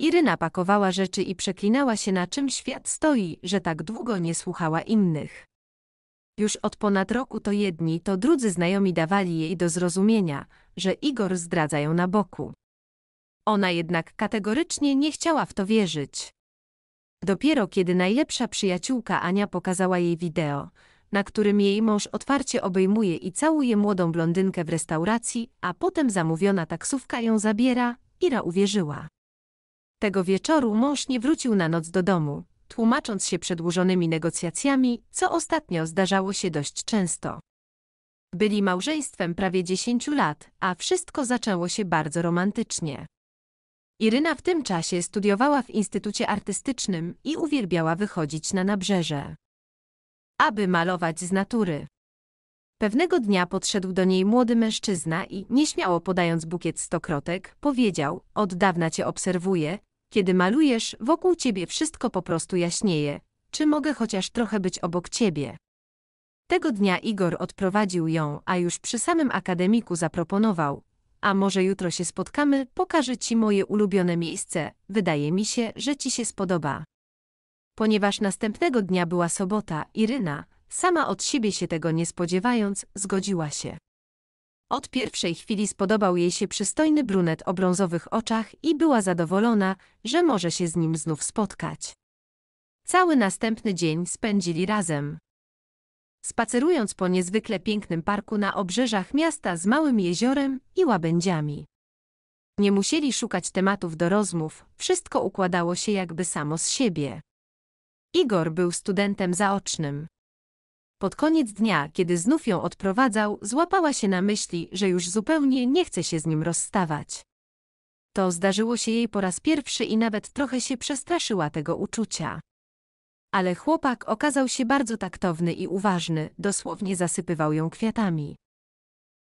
Iryna pakowała rzeczy i przeklinała się na czym świat stoi, że tak długo nie słuchała innych. Już od ponad roku to jedni, to drudzy znajomi dawali jej do zrozumienia, że Igor zdradza ją na boku. Ona jednak kategorycznie nie chciała w to wierzyć. Dopiero kiedy najlepsza przyjaciółka Ania pokazała jej wideo, na którym jej mąż otwarcie obejmuje i całuje młodą blondynkę w restauracji, a potem zamówiona taksówka ją zabiera, Ira uwierzyła. Tego wieczoru mąż nie wrócił na noc do domu, tłumacząc się przedłużonymi negocjacjami, co ostatnio zdarzało się dość często. Byli małżeństwem prawie 10 lat, a wszystko zaczęło się bardzo romantycznie. Iryna w tym czasie studiowała w Instytucie Artystycznym i uwielbiała wychodzić na nabrzeże, aby malować z natury. Pewnego dnia podszedł do niej młody mężczyzna i, nieśmiało podając bukiet stokrotek, powiedział: Od dawna cię obserwuję, kiedy malujesz, wokół ciebie wszystko po prostu jaśnieje. Czy mogę chociaż trochę być obok ciebie? Tego dnia Igor odprowadził ją, a już przy samym akademiku zaproponował. A może jutro się spotkamy, pokażę ci moje ulubione miejsce, wydaje mi się, że ci się spodoba. Ponieważ następnego dnia była sobota, Iryna, sama od siebie się tego nie spodziewając, zgodziła się. Od pierwszej chwili spodobał jej się przystojny brunet o brązowych oczach i była zadowolona, że może się z nim znów spotkać. Cały następny dzień spędzili razem. Spacerując po niezwykle pięknym parku na obrzeżach miasta z małym jeziorem i łabędziami. Nie musieli szukać tematów do rozmów, wszystko układało się jakby samo z siebie. Igor był studentem zaocznym. Pod koniec dnia, kiedy znów ją odprowadzał, złapała się na myśli, że już zupełnie nie chce się z nim rozstawać. To zdarzyło się jej po raz pierwszy i nawet trochę się przestraszyła tego uczucia. Ale chłopak okazał się bardzo taktowny i uważny, dosłownie zasypywał ją kwiatami.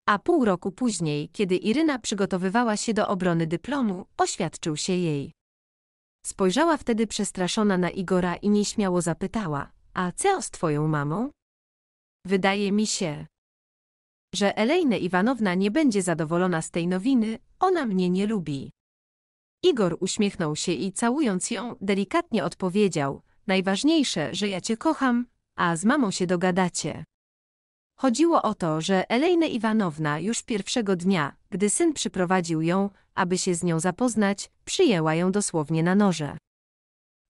A pół roku później, kiedy Iryna przygotowywała się do obrony dyplomu, oświadczył się jej. Spojrzała wtedy przestraszona na Igora i nieśmiało zapytała, a co z twoją mamą? Wydaje mi się, że Elejna Iwanowna nie będzie zadowolona z tej nowiny, ona mnie nie lubi. Igor uśmiechnął się i całując ją, delikatnie odpowiedział, najważniejsze, że ja cię kocham, a z mamą się dogadacie. Chodziło o to, że Elejna Iwanowna już pierwszego dnia, gdy syn przyprowadził ją, aby się z nią zapoznać, przyjęła ją dosłownie na noże.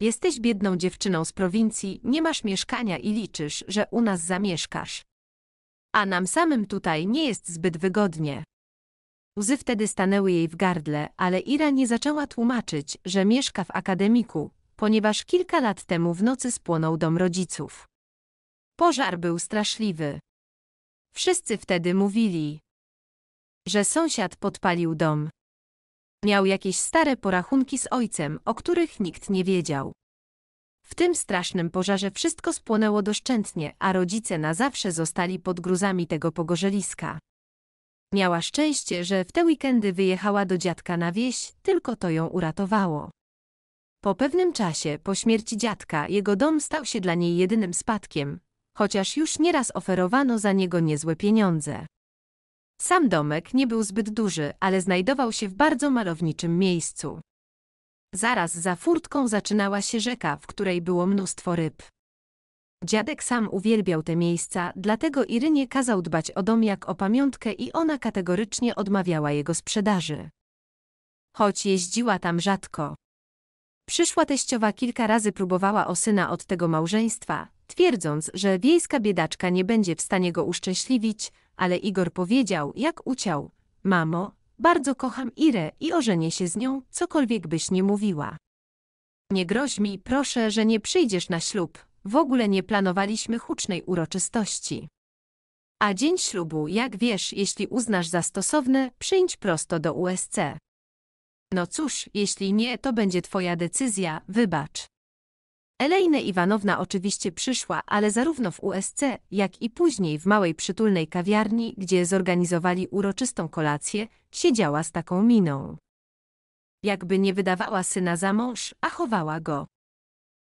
Jesteś biedną dziewczyną z prowincji, nie masz mieszkania i liczysz, że u nas zamieszkasz. A nam samym tutaj nie jest zbyt wygodnie. Łzy wtedy stanęły jej w gardle, ale Ira nie zaczęła tłumaczyć, że mieszka w akademiku, ponieważ kilka lat temu w nocy spłonął dom rodziców. Pożar był straszliwy. Wszyscy wtedy mówili, że sąsiad podpalił dom. Miał jakieś stare porachunki z ojcem, o których nikt nie wiedział. W tym strasznym pożarze wszystko spłonęło doszczętnie, a rodzice na zawsze zostali pod gruzami tego pogorzeliska. Miała szczęście, że w te weekendy wyjechała do dziadka na wieś, tylko to ją uratowało. Po pewnym czasie, po śmierci dziadka, jego dom stał się dla niej jedynym spadkiem, chociaż już nieraz oferowano za niego niezłe pieniądze. Sam domek nie był zbyt duży, ale znajdował się w bardzo malowniczym miejscu. Zaraz za furtką zaczynała się rzeka, w której było mnóstwo ryb. Dziadek sam uwielbiał te miejsca, dlatego Irynie kazał dbać o dom jak o pamiątkę i ona kategorycznie odmawiała jego sprzedaży. Choć jeździła tam rzadko. Przyszła teściowa kilka razy próbowała o syna od tego małżeństwa, twierdząc, że wiejska biedaczka nie będzie w stanie go uszczęśliwić, ale Igor powiedział, jak uciał. Mamo, bardzo kocham Irę i ożenię się z nią, cokolwiek byś nie mówiła. Nie groź mi, proszę, że nie przyjdziesz na ślub. W ogóle nie planowaliśmy hucznej uroczystości. A dzień ślubu, jak wiesz, jeśli uznasz za stosowne, przyjdź prosto do USC. No cóż, jeśli nie, to będzie twoja decyzja, wybacz. Elejne Iwanowna oczywiście przyszła, ale zarówno w USC, jak i później w małej przytulnej kawiarni, gdzie zorganizowali uroczystą kolację, siedziała z taką miną. Jakby nie wydawała syna za mąż, a chowała go.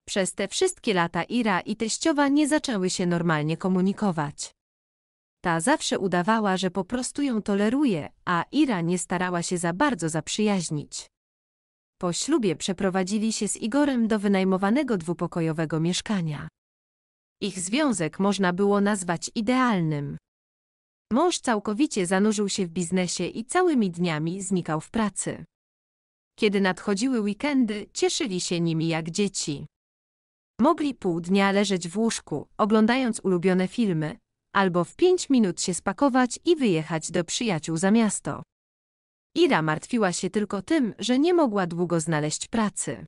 Przez te wszystkie lata Ira i teściowa nie zaczęły się normalnie komunikować. Ta zawsze udawała, że po prostu ją toleruje, a Ira nie starała się za bardzo zaprzyjaźnić. Po ślubie przeprowadzili się z Igorem do wynajmowanego dwupokojowego mieszkania. Ich związek można było nazwać idealnym. Mąż całkowicie zanurzył się w biznesie i całymi dniami znikał w pracy. Kiedy nadchodziły weekendy, cieszyli się nimi jak dzieci. Mogli pół dnia leżeć w łóżku, oglądając ulubione filmy, albo w pięć minut się spakować i wyjechać do przyjaciół za miasto. Ira martwiła się tylko tym, że nie mogła długo znaleźć pracy.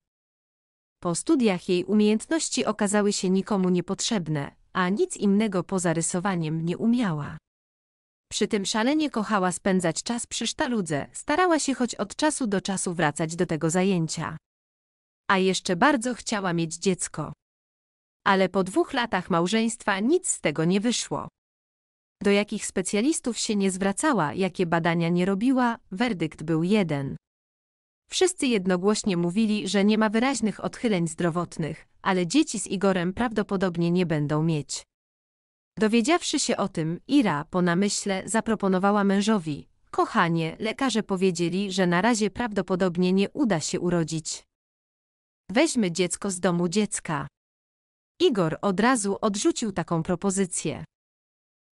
Po studiach jej umiejętności okazały się nikomu niepotrzebne, a nic innego poza rysowaniem nie umiała. Przy tym szalenie kochała spędzać czas przy sztaludze, starała się choć od czasu do czasu wracać do tego zajęcia. A jeszcze bardzo chciała mieć dziecko. Ale po dwóch latach małżeństwa nic z tego nie wyszło. Do jakich specjalistów się nie zwracała, jakie badania nie robiła, werdykt był jeden. Wszyscy jednogłośnie mówili, że nie ma wyraźnych odchyleń zdrowotnych, ale dzieci z Igorem prawdopodobnie nie będą mieć. Dowiedziawszy się o tym, Ira po namyśle zaproponowała mężowi: Kochanie, lekarze powiedzieli, że na razie prawdopodobnie nie uda się urodzić. Weźmy dziecko z domu dziecka. Igor od razu odrzucił taką propozycję.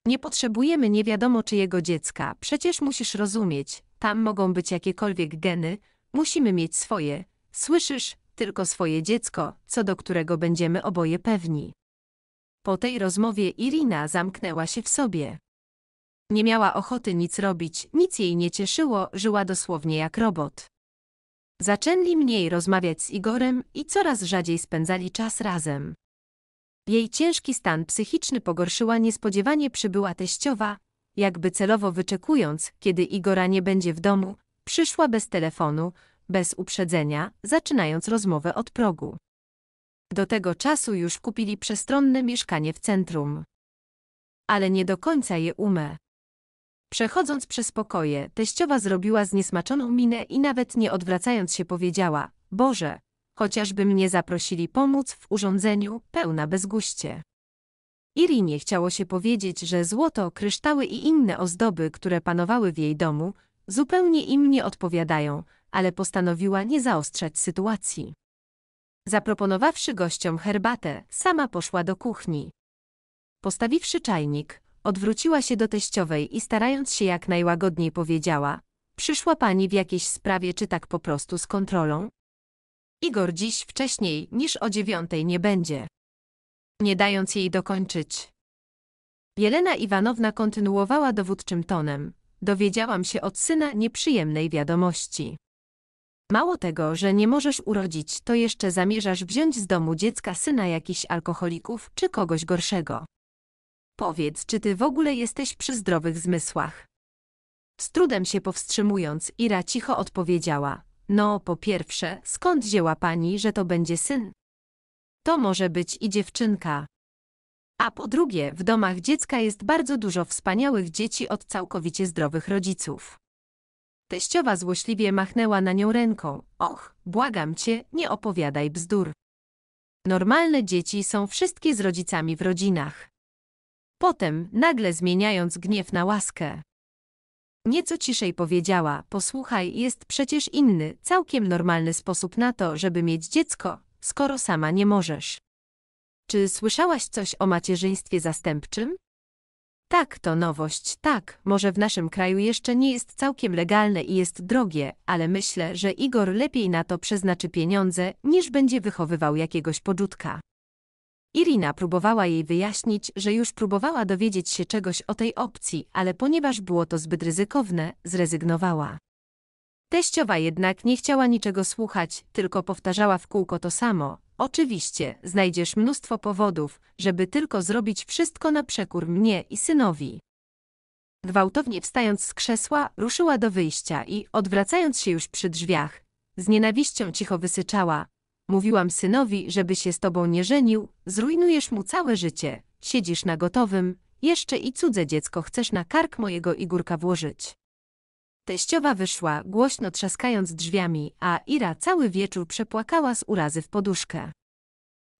Nie potrzebujemy nie wiadomo czyjego dziecka, przecież musisz rozumieć, tam mogą być jakiekolwiek geny, musimy mieć swoje, słyszysz, tylko swoje dziecko, co do którego będziemy oboje pewni. Po tej rozmowie Irina zamknęła się w sobie. Nie miała ochoty nic robić, nic jej nie cieszyło, żyła dosłownie jak robot. Zaczęli mniej rozmawiać z Igorem i coraz rzadziej spędzali czas razem. Jej ciężki stan psychiczny pogorszyła niespodziewanie przybyła teściowa, jakby celowo wyczekując, kiedy Igora nie będzie w domu, przyszła bez telefonu, bez uprzedzenia, zaczynając rozmowę od progu. Do tego czasu już kupili przestronne mieszkanie w centrum. Ale nie do końca je umę. Przechodząc przez pokoje, teściowa zrobiła zniesmaczoną minę i nawet nie odwracając się powiedziała: Boże, chociażby mnie zaprosili pomóc w urządzeniu, pełna bezguście. Irinie chciało się powiedzieć, że złoto, kryształy i inne ozdoby, które panowały w jej domu, zupełnie im nie odpowiadają, ale postanowiła nie zaostrzać sytuacji. Zaproponowawszy gościom herbatę, sama poszła do kuchni. Postawiwszy czajnik, odwróciła się do teściowej i starając się jak najłagodniej powiedziała: Przyszła pani w jakiejś sprawie, czy tak po prostu z kontrolą? Igor dziś wcześniej niż o dziewiątej nie będzie. Nie dając jej dokończyć. Jelena Iwanowna kontynuowała dowódczym tonem. Dowiedziałam się od syna nieprzyjemnej wiadomości. Mało tego, że nie możesz urodzić, to jeszcze zamierzasz wziąć z domu dziecka syna jakichś alkoholików czy kogoś gorszego. Powiedz, czy ty w ogóle jesteś przy zdrowych zmysłach? Z trudem się powstrzymując, Ira cicho odpowiedziała. No, po pierwsze, skąd wzięła pani, że to będzie syn? To może być i dziewczynka. A po drugie, w domach dziecka jest bardzo dużo wspaniałych dzieci od całkowicie zdrowych rodziców. Teściowa złośliwie machnęła na nią ręką. Och, błagam cię, nie opowiadaj bzdur. Normalne dzieci są wszystkie z rodzicami w rodzinach. Potem, nagle zmieniając gniew na łaskę. Nieco ciszej powiedziała, posłuchaj, jest przecież inny, całkiem normalny sposób na to, żeby mieć dziecko, skoro sama nie możesz. Czy słyszałaś coś o macierzyństwie zastępczym? Tak, to nowość, tak, może w naszym kraju jeszcze nie jest całkiem legalne i jest drogie, ale myślę, że Igor lepiej na to przeznaczy pieniądze, niż będzie wychowywał jakiegoś podżutka. Irina próbowała jej wyjaśnić, że już próbowała dowiedzieć się czegoś o tej opcji, ale ponieważ było to zbyt ryzykowne, zrezygnowała. Teściowa jednak nie chciała niczego słuchać, tylko powtarzała w kółko to samo. Oczywiście, znajdziesz mnóstwo powodów, żeby tylko zrobić wszystko na przekór mnie i synowi. Gwałtownie wstając z krzesła, ruszyła do wyjścia i, odwracając się już przy drzwiach, z nienawiścią cicho wysyczała, Mówiłam synowi, żeby się z tobą nie żenił, zrujnujesz mu całe życie, siedzisz na gotowym, jeszcze i cudze dziecko chcesz na kark mojego Igórka włożyć. Teściowa wyszła, głośno trzaskając drzwiami, a Ira cały wieczór przepłakała z urazy w poduszkę.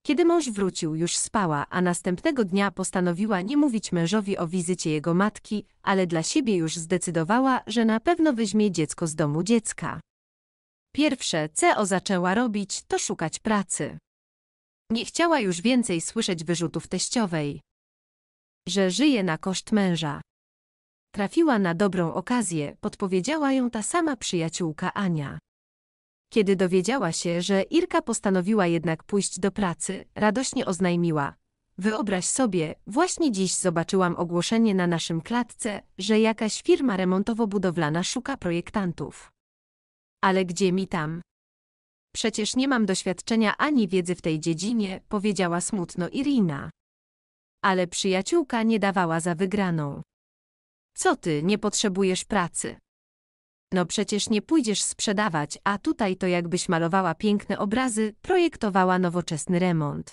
Kiedy mąż wrócił, już spała, a następnego dnia postanowiła nie mówić mężowi o wizycie jego matki, ale dla siebie już zdecydowała, że na pewno weźmie dziecko z domu dziecka. Pierwsze, co zaczęła robić, to szukać pracy. Nie chciała już więcej słyszeć wyrzutów teściowej, że żyje na koszt męża. Trafiła na dobrą okazję, podpowiedziała ją ta sama przyjaciółka Ania. Kiedy dowiedziała się, że Irka postanowiła jednak pójść do pracy, radośnie oznajmiła. Wyobraź sobie, właśnie dziś zobaczyłam ogłoszenie na naszym klatce, że jakaś firma remontowo-budowlana szuka projektantów. Ale gdzie mi tam? Przecież nie mam doświadczenia ani wiedzy w tej dziedzinie, powiedziała smutno Irina. Ale przyjaciółka nie dawała za wygraną. Co ty, nie potrzebujesz pracy? No przecież nie pójdziesz sprzedawać, a tutaj to jakbyś malowała piękne obrazy, projektowała nowoczesny remont.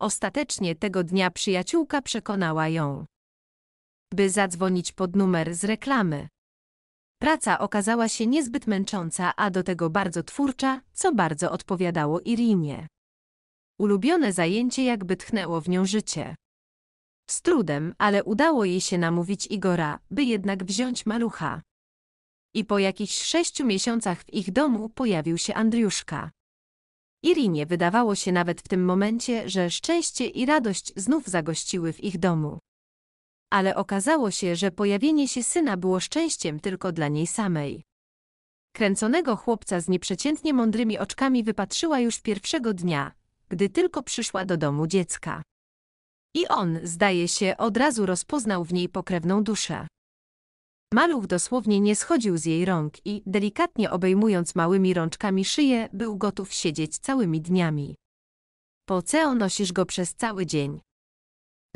Ostatecznie tego dnia przyjaciółka przekonała ją, by zadzwonić pod numer z reklamy. Praca okazała się niezbyt męcząca, a do tego bardzo twórcza, co bardzo odpowiadało Irinie. Ulubione zajęcie jakby tchnęło w nią życie. Z trudem, ale udało jej się namówić Igora, by jednak wziąć malucha. I po jakichś sześciu miesiącach w ich domu pojawił się Andriuszka. Irinie wydawało się nawet w tym momencie, że szczęście i radość znów zagościły w ich domu ale okazało się, że pojawienie się syna było szczęściem tylko dla niej samej. Kręconego chłopca z nieprzeciętnie mądrymi oczkami wypatrzyła już pierwszego dnia, gdy tylko przyszła do domu dziecka. I on, zdaje się, od razu rozpoznał w niej pokrewną duszę. Maluch dosłownie nie schodził z jej rąk i, delikatnie obejmując małymi rączkami szyję, był gotów siedzieć całymi dniami. Po co nosisz go przez cały dzień?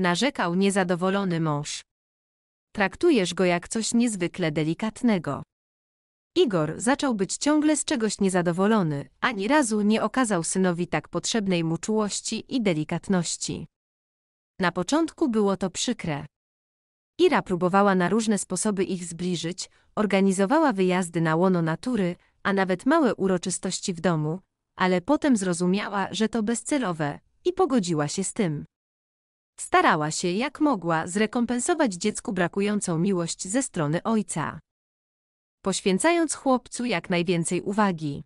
narzekał niezadowolony mąż. Traktujesz go jak coś niezwykle delikatnego. Igor zaczął być ciągle z czegoś niezadowolony, ani razu nie okazał synowi tak potrzebnej mu czułości i delikatności. Na początku było to przykre. Ira próbowała na różne sposoby ich zbliżyć, organizowała wyjazdy na łono natury, a nawet małe uroczystości w domu, ale potem zrozumiała, że to bezcelowe i pogodziła się z tym. Starała się jak mogła zrekompensować dziecku brakującą miłość ze strony ojca, poświęcając chłopcu jak najwięcej uwagi.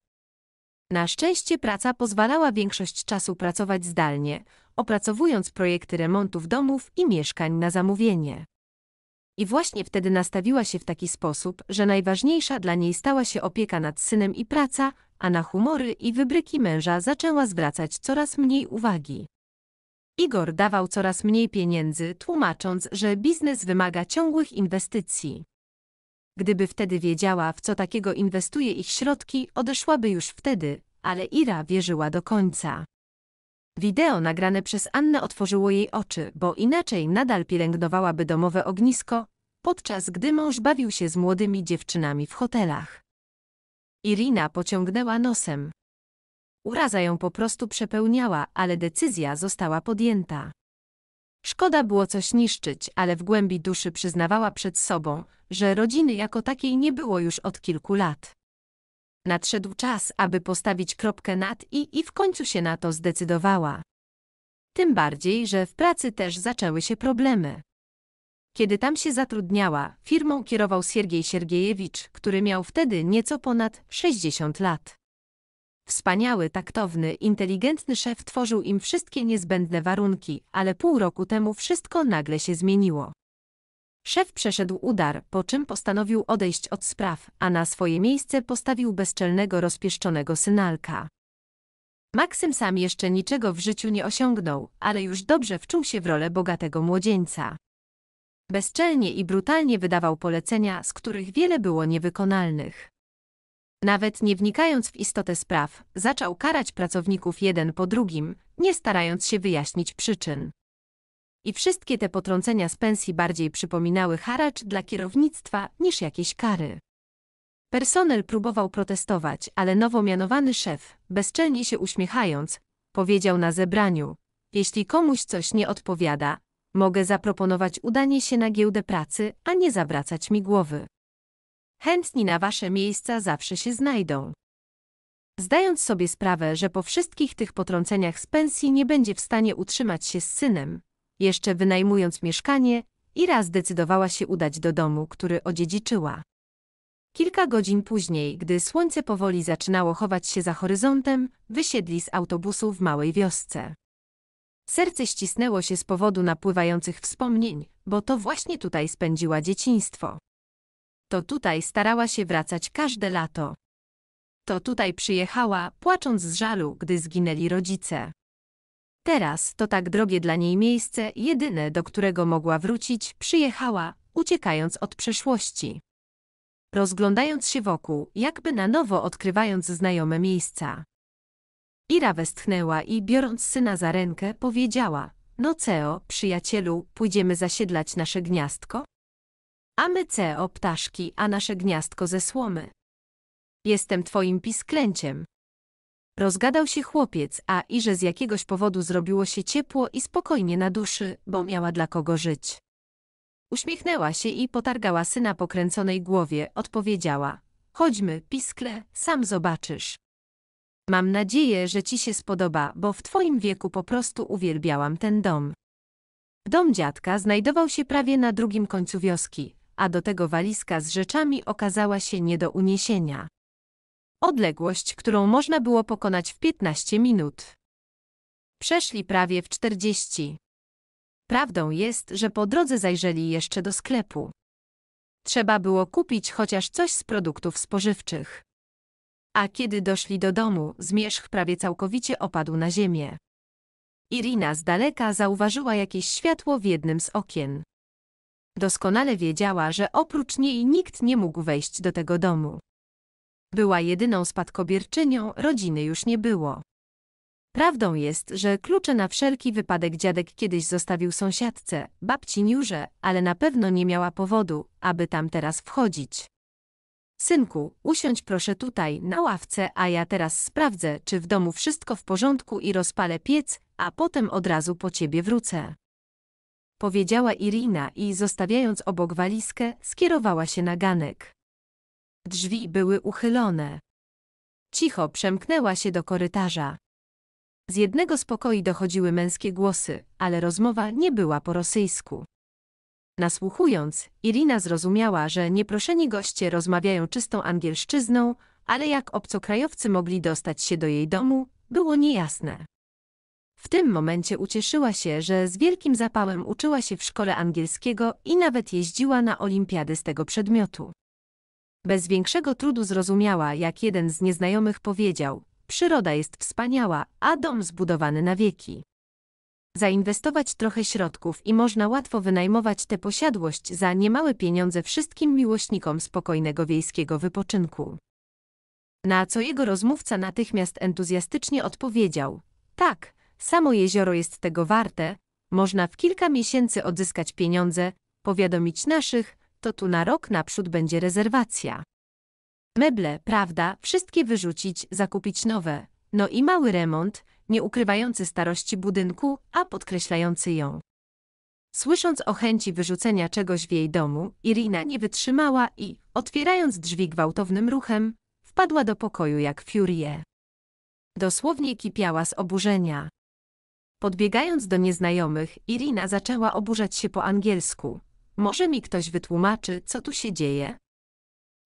Na szczęście praca pozwalała większość czasu pracować zdalnie, opracowując projekty remontów domów i mieszkań na zamówienie. I właśnie wtedy nastawiła się w taki sposób, że najważniejsza dla niej stała się opieka nad synem i praca, a na humory i wybryki męża zaczęła zwracać coraz mniej uwagi. Igor dawał coraz mniej pieniędzy, tłumacząc, że biznes wymaga ciągłych inwestycji. Gdyby wtedy wiedziała, w co takiego inwestuje ich środki, odeszłaby już wtedy, ale Ira wierzyła do końca. Wideo nagrane przez Annę otworzyło jej oczy, bo inaczej nadal pielęgnowałaby domowe ognisko, podczas gdy mąż bawił się z młodymi dziewczynami w hotelach. Irina pociągnęła nosem. Uraza ją po prostu przepełniała, ale decyzja została podjęta. Szkoda było coś niszczyć, ale w głębi duszy przyznawała przed sobą, że rodziny jako takiej nie było już od kilku lat. Nadszedł czas, aby postawić kropkę nad i i w końcu się na to zdecydowała. Tym bardziej, że w pracy też zaczęły się problemy. Kiedy tam się zatrudniała, firmą kierował Siergiej Siergiejewicz, który miał wtedy nieco ponad 60 lat. Wspaniały, taktowny, inteligentny szef tworzył im wszystkie niezbędne warunki, ale pół roku temu wszystko nagle się zmieniło. Szef przeszedł udar, po czym postanowił odejść od spraw, a na swoje miejsce postawił bezczelnego, rozpieszczonego synalka. Maksym sam jeszcze niczego w życiu nie osiągnął, ale już dobrze wczuł się w rolę bogatego młodzieńca. Bezczelnie i brutalnie wydawał polecenia, z których wiele było niewykonalnych. Nawet nie wnikając w istotę spraw, zaczął karać pracowników jeden po drugim, nie starając się wyjaśnić przyczyn. I wszystkie te potrącenia z pensji bardziej przypominały haracz dla kierownictwa niż jakieś kary. Personel próbował protestować, ale nowo mianowany szef, bezczelnie się uśmiechając, powiedział na zebraniu: Jeśli komuś coś nie odpowiada, mogę zaproponować udanie się na giełdę pracy, a nie zawracać mi głowy. Chętni na wasze miejsca zawsze się znajdą. Zdając sobie sprawę, że po wszystkich tych potrąceniach z pensji nie będzie w stanie utrzymać się z synem, jeszcze wynajmując mieszkanie, Ira zdecydowała się udać do domu, który odziedziczyła. Kilka godzin później, gdy słońce powoli zaczynało chować się za horyzontem, wysiedli z autobusu w małej wiosce. Serce ścisnęło się z powodu napływających wspomnień, bo to właśnie tutaj spędziła dzieciństwo. To tutaj starała się wracać każde lato. To tutaj przyjechała, płacząc z żalu, gdy zginęli rodzice. Teraz to tak drogie dla niej miejsce, jedyne, do którego mogła wrócić, przyjechała, uciekając od przeszłości. Rozglądając się wokół, jakby na nowo odkrywając znajome miejsca. Ira westchnęła i, biorąc syna za rękę, powiedziała: No, Ceo, przyjacielu, pójdziemy zasiedlać nasze gniazdko? a my ceo ptaszki, a nasze gniazdko ze słomy. Jestem twoim pisklęciem. Rozgadał się chłopiec, a iże z jakiegoś powodu zrobiło się ciepło i spokojnie na duszy, bo miała dla kogo żyć. Uśmiechnęła się i potargała syna pokręconej głowie, odpowiedziała. Chodźmy, piskle, sam zobaczysz. Mam nadzieję, że ci się spodoba, bo w twoim wieku po prostu uwielbiałam ten dom. Dom dziadka znajdował się prawie na drugim końcu wioski, a do tego walizka z rzeczami okazała się nie do uniesienia. Odległość, którą można było pokonać w 15 minut. Przeszli prawie w 40. Prawdą jest, że po drodze zajrzeli jeszcze do sklepu. Trzeba było kupić chociaż coś z produktów spożywczych. A kiedy doszli do domu, zmierzch prawie całkowicie opadł na ziemię. Irina z daleka zauważyła jakieś światło w jednym z okien. Doskonale wiedziała, że oprócz niej nikt nie mógł wejść do tego domu. Była jedyną spadkobierczynią, rodziny już nie było. Prawdą jest, że klucze na wszelki wypadek dziadek kiedyś zostawił sąsiadce, babci Niurze, ale na pewno nie miała powodu, aby tam teraz wchodzić. Synku, usiądź proszę tutaj, na ławce, a ja teraz sprawdzę, czy w domu wszystko w porządku i rozpalę piec, a potem od razu po ciebie wrócę powiedziała Irina i zostawiając obok walizkę, skierowała się na ganek. Drzwi były uchylone. Cicho przemknęła się do korytarza. Z jednego z pokoi dochodziły męskie głosy, ale rozmowa nie była po rosyjsku. Nasłuchując, Irina zrozumiała, że nieproszeni goście rozmawiają czystą angielszczyzną, ale jak obcokrajowcy mogli dostać się do jej domu, było niejasne. W tym momencie ucieszyła się, że z wielkim zapałem uczyła się w szkole angielskiego i nawet jeździła na olimpiady z tego przedmiotu. Bez większego trudu zrozumiała, jak jeden z nieznajomych powiedział: Przyroda jest wspaniała, a dom zbudowany na wieki. Zainwestować trochę środków i można łatwo wynajmować tę posiadłość za niemałe pieniądze wszystkim miłośnikom spokojnego wiejskiego wypoczynku. Na co jego rozmówca natychmiast entuzjastycznie odpowiedział: Tak, Samo jezioro jest tego warte, można w kilka miesięcy odzyskać pieniądze, powiadomić naszych, to tu na rok naprzód będzie rezerwacja. Meble, prawda, wszystkie wyrzucić, zakupić nowe. No i mały remont, nie ukrywający starości budynku, a podkreślający ją. Słysząc o chęci wyrzucenia czegoś w jej domu, Irina nie wytrzymała i, otwierając drzwi gwałtownym ruchem, wpadła do pokoju jak furie. Dosłownie kipiała z oburzenia. Podbiegając do nieznajomych, Irina zaczęła oburzać się po angielsku. Może mi ktoś wytłumaczy, co tu się dzieje?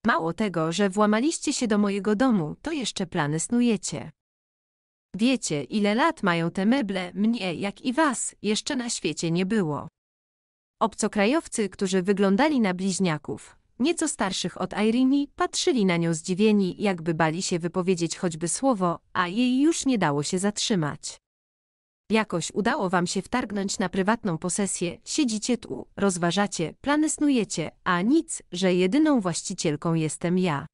Mało tego, że włamaliście się do mojego domu, to jeszcze plany snujecie. Wiecie, ile lat mają te meble, mnie, jak i was, jeszcze na świecie nie było. Obcokrajowcy, którzy wyglądali na bliźniaków, nieco starszych od Irini, patrzyli na nią zdziwieni, jakby bali się wypowiedzieć choćby słowo, a jej już nie dało się zatrzymać. Jakoś udało wam się wtargnąć na prywatną posesję, siedzicie tu, rozważacie, plany snujecie, a nic, że jedyną właścicielką jestem ja.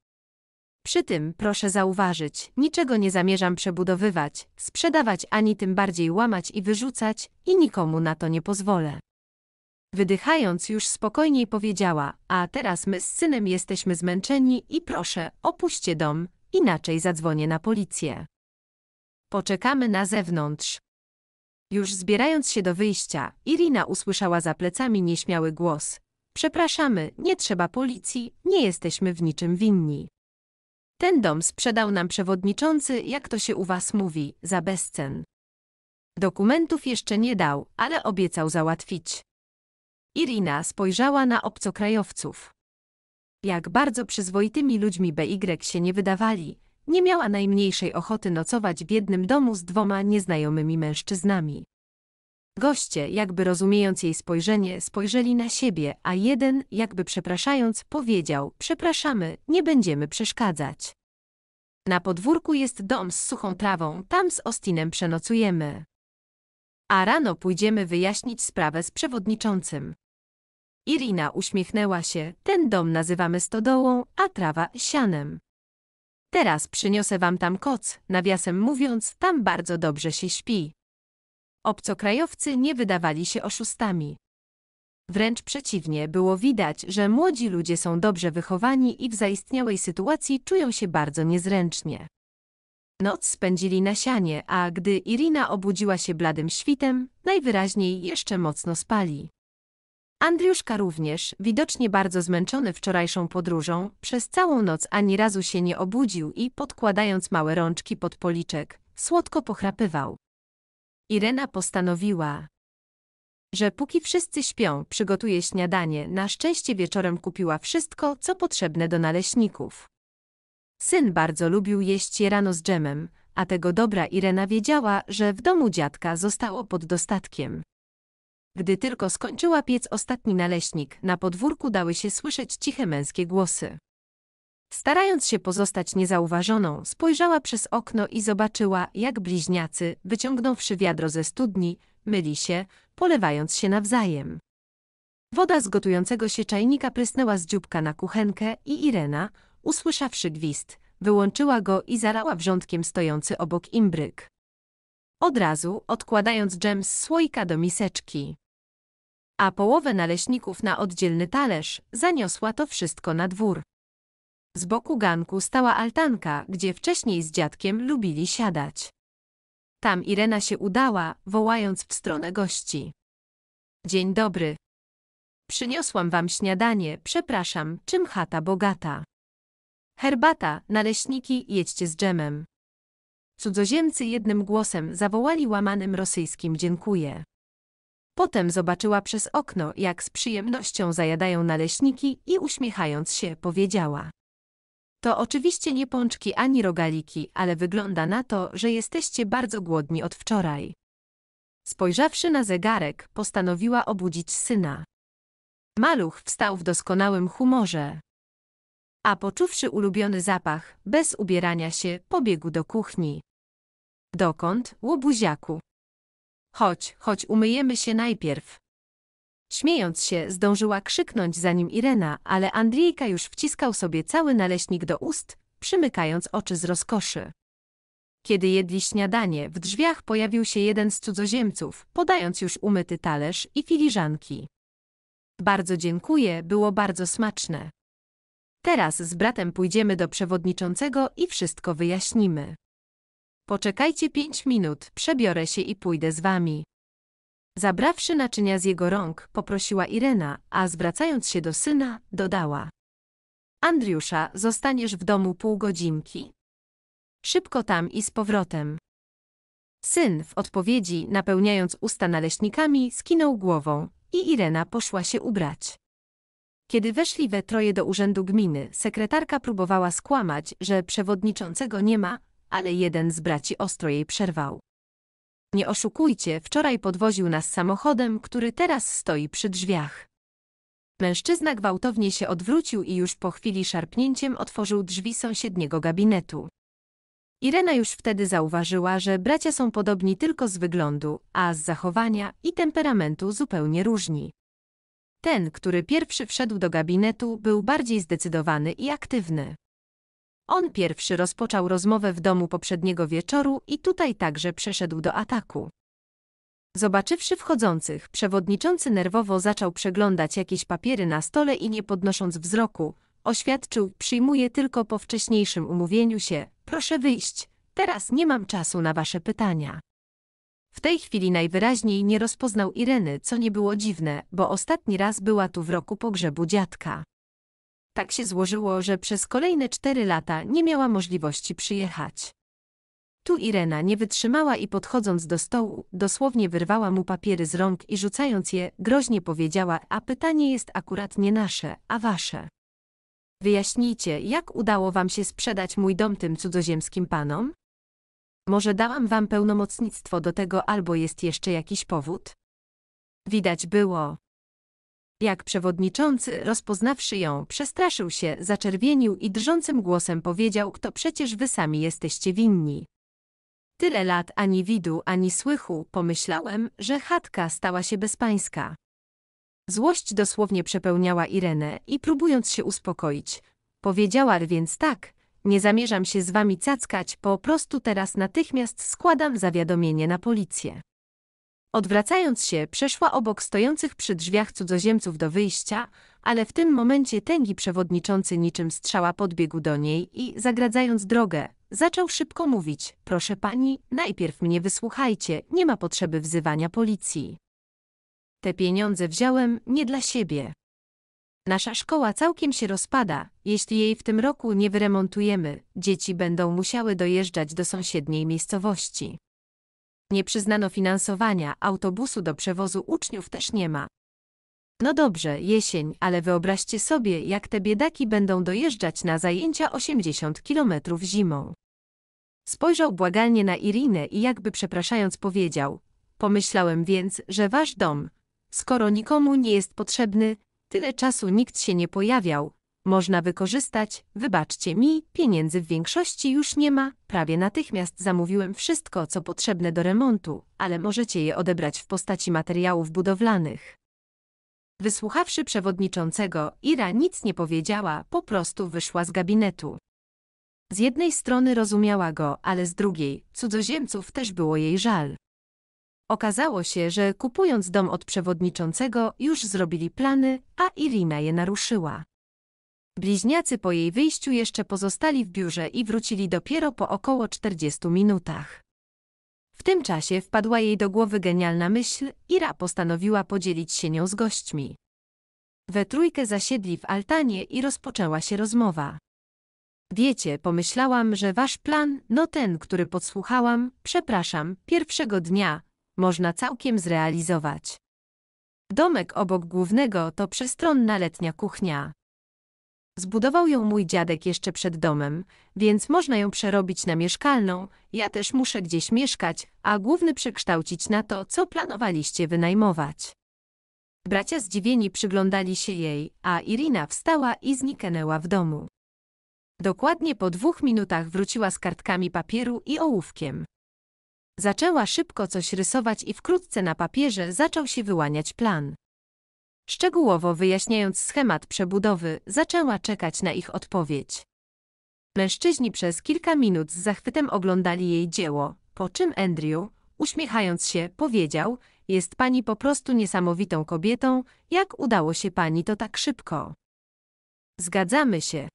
Przy tym, proszę zauważyć, niczego nie zamierzam przebudowywać, sprzedawać ani tym bardziej łamać i wyrzucać, i nikomu na to nie pozwolę. Wydychając już spokojniej powiedziała, a teraz my z synem jesteśmy zmęczeni i proszę, opuśćcie dom, inaczej zadzwonię na policję. Poczekamy na zewnątrz. Już zbierając się do wyjścia, Irina usłyszała za plecami nieśmiały głos. Przepraszamy, nie trzeba policji, nie jesteśmy w niczym winni. Ten dom sprzedał nam przewodniczący, jak to się u was mówi, za bezcen. Dokumentów jeszcze nie dał, ale obiecał załatwić. Irina spojrzała na obcokrajowców. Jak bardzo przyzwoitymi ludźmi BY się nie wydawali, nie miała najmniejszej ochoty nocować w jednym domu z dwoma nieznajomymi mężczyznami. Goście, jakby rozumiejąc jej spojrzenie, spojrzeli na siebie, a jeden, jakby przepraszając, powiedział: Przepraszamy, nie będziemy przeszkadzać. Na podwórku jest dom z suchą trawą, tam z Ostinem przenocujemy. A rano pójdziemy wyjaśnić sprawę z przewodniczącym. Irina uśmiechnęła się: Ten dom nazywamy stodołą, a trawa sianem. Teraz przyniosę wam tam koc, nawiasem mówiąc, tam bardzo dobrze się śpi. Obcokrajowcy nie wydawali się oszustami. Wręcz przeciwnie, było widać, że młodzi ludzie są dobrze wychowani i w zaistniałej sytuacji czują się bardzo niezręcznie. Noc spędzili na sianie, a gdy Irina obudziła się bladym świtem, najwyraźniej jeszcze mocno spali. Andriuszka również, widocznie bardzo zmęczony wczorajszą podróżą, przez całą noc ani razu się nie obudził i, podkładając małe rączki pod policzek, słodko pochrapywał. Irena postanowiła, że póki wszyscy śpią, przygotuje śniadanie. Na szczęście wieczorem kupiła wszystko, co potrzebne do naleśników. Syn bardzo lubił jeść je rano z dżemem, a tego dobra Irena wiedziała, że w domu dziadka zostało pod dostatkiem. Gdy tylko skończyła piec ostatni naleśnik, na podwórku dały się słyszeć ciche męskie głosy. Starając się pozostać niezauważoną, spojrzała przez okno i zobaczyła, jak bliźniacy, wyciągnąwszy wiadro ze studni, myli się, polewając się nawzajem. Woda z gotującego się czajnika prysnęła z dzióbka na kuchenkę i Irena, usłyszawszy gwizd, wyłączyła go i zarała wrzątkiem stojący obok imbryk. Od razu odkładając dżem z słoika do miseczki a połowę naleśników na oddzielny talerz, zaniosła to wszystko na dwór. Z boku ganku stała altanka, gdzie wcześniej z dziadkiem lubili siadać. Tam Irena się udała, wołając w stronę gości. Dzień dobry. Przyniosłam wam śniadanie, przepraszam, czym chata bogata. Herbata, naleśniki, jedźcie z dżemem. Cudzoziemcy jednym głosem zawołali łamanym rosyjskim dziękuję. Potem zobaczyła przez okno, jak z przyjemnością zajadają naleśniki i uśmiechając się powiedziała. To oczywiście nie pączki ani rogaliki, ale wygląda na to, że jesteście bardzo głodni od wczoraj. Spojrzawszy na zegarek, postanowiła obudzić syna. Maluch wstał w doskonałym humorze. A poczuwszy ulubiony zapach, bez ubierania się, pobiegł do kuchni. Dokąd, łobuziaku? Chodź, chodź, umyjemy się najpierw. Śmiejąc się, zdążyła krzyknąć za nim Irena, ale Andrzejka już wciskał sobie cały naleśnik do ust, przymykając oczy z rozkoszy. Kiedy jedli śniadanie, w drzwiach pojawił się jeden z cudzoziemców, podając już umyty talerz i filiżanki. Bardzo dziękuję, było bardzo smaczne. Teraz z bratem pójdziemy do przewodniczącego i wszystko wyjaśnimy. Poczekajcie pięć minut, przebiorę się i pójdę z wami. Zabrawszy naczynia z jego rąk, poprosiła Irena, a zwracając się do syna, dodała. Andriusza, zostaniesz w domu pół godzinki. Szybko tam i z powrotem. Syn w odpowiedzi, napełniając usta naleśnikami, skinął głową i Irena poszła się ubrać. Kiedy weszli we troje do urzędu gminy, sekretarka próbowała skłamać, że przewodniczącego nie ma, ale jeden z braci ostro jej przerwał. Nie oszukujcie, wczoraj podwoził nas samochodem, który teraz stoi przy drzwiach. Mężczyzna gwałtownie się odwrócił i już po chwili szarpnięciem otworzył drzwi sąsiedniego gabinetu. Irena już wtedy zauważyła, że bracia są podobni tylko z wyglądu, a z zachowania i temperamentu zupełnie różni. Ten, który pierwszy wszedł do gabinetu, był bardziej zdecydowany i aktywny. On pierwszy rozpoczął rozmowę w domu poprzedniego wieczoru i tutaj także przeszedł do ataku. Zobaczywszy wchodzących, przewodniczący nerwowo zaczął przeglądać jakieś papiery na stole i nie podnosząc wzroku, oświadczył, przyjmuję tylko po wcześniejszym umówieniu się, proszę wyjść, teraz nie mam czasu na wasze pytania. W tej chwili najwyraźniej nie rozpoznał Ireny, co nie było dziwne, bo ostatni raz była tu w roku pogrzebu dziadka. Tak się złożyło, że przez kolejne cztery lata nie miała możliwości przyjechać. Tu Irena nie wytrzymała i podchodząc do stołu, dosłownie wyrwała mu papiery z rąk i rzucając je, groźnie powiedziała, a pytanie jest akurat nie nasze, a wasze. Wyjaśnijcie, jak udało wam się sprzedać mój dom tym cudzoziemskim panom? Może dałam wam pełnomocnictwo do tego albo jest jeszcze jakiś powód? Widać było, jak przewodniczący, rozpoznawszy ją, przestraszył się, zaczerwienił i drżącym głosem powiedział, kto przecież wy sami jesteście winni. Tyle lat ani widu, ani słychu, pomyślałem, że chatka stała się bezpańska. Złość dosłownie przepełniała Irenę i próbując się uspokoić, powiedziała więc tak, nie zamierzam się z wami cackać, po prostu teraz natychmiast składam zawiadomienie na policję. Odwracając się, przeszła obok stojących przy drzwiach cudzoziemców do wyjścia, ale w tym momencie tęgi przewodniczący niczym strzała podbiegł do niej i, zagradzając drogę, zaczął szybko mówić: Proszę pani, najpierw mnie wysłuchajcie, nie ma potrzeby wzywania policji. Te pieniądze wziąłem nie dla siebie. Nasza szkoła całkiem się rozpada, jeśli jej w tym roku nie wyremontujemy, dzieci będą musiały dojeżdżać do sąsiedniej miejscowości. Nie przyznano finansowania, autobusu do przewozu uczniów też nie ma. No dobrze, jesień, ale wyobraźcie sobie, jak te biedaki będą dojeżdżać na zajęcia 80 kilometrów zimą. Spojrzał błagalnie na Irinę i jakby przepraszając powiedział, pomyślałem więc, że wasz dom, skoro nikomu nie jest potrzebny, tyle czasu nikt się nie pojawiał, można wykorzystać, wybaczcie mi, pieniędzy w większości już nie ma, prawie natychmiast zamówiłem wszystko, co potrzebne do remontu, ale możecie je odebrać w postaci materiałów budowlanych. Wysłuchawszy przewodniczącego, Ira nic nie powiedziała, po prostu wyszła z gabinetu. Z jednej strony rozumiała go, ale z drugiej, cudzoziemców też było jej żal. Okazało się, że kupując dom od przewodniczącego, już zrobili plany, a Irina je naruszyła. Bliźniacy po jej wyjściu jeszcze pozostali w biurze i wrócili dopiero po około 40 minutach. W tym czasie wpadła jej do głowy genialna myśl, Ira postanowiła podzielić się nią z gośćmi. We trójkę zasiedli w altanie i rozpoczęła się rozmowa. Wiecie, pomyślałam, że wasz plan, no ten, który podsłuchałam, przepraszam, pierwszego dnia, można całkiem zrealizować. Domek obok głównego to przestronna letnia kuchnia. Zbudował ją mój dziadek jeszcze przed domem, więc można ją przerobić na mieszkalną. Ja też muszę gdzieś mieszkać, a główny przekształcić na to, co planowaliście wynajmować. Bracia zdziwieni przyglądali się jej, a Irina wstała i zniknęła w domu. Dokładnie po dwóch minutach wróciła z kartkami papieru i ołówkiem. Zaczęła szybko coś rysować i wkrótce na papierze zaczął się wyłaniać plan szczegółowo wyjaśniając schemat przebudowy, zaczęła czekać na ich odpowiedź. Mężczyźni przez kilka minut z zachwytem oglądali jej dzieło, po czym Andrew, uśmiechając się, powiedział: Jest pani po prostu niesamowitą kobietą, jak udało się pani to tak szybko. Zgadzamy się.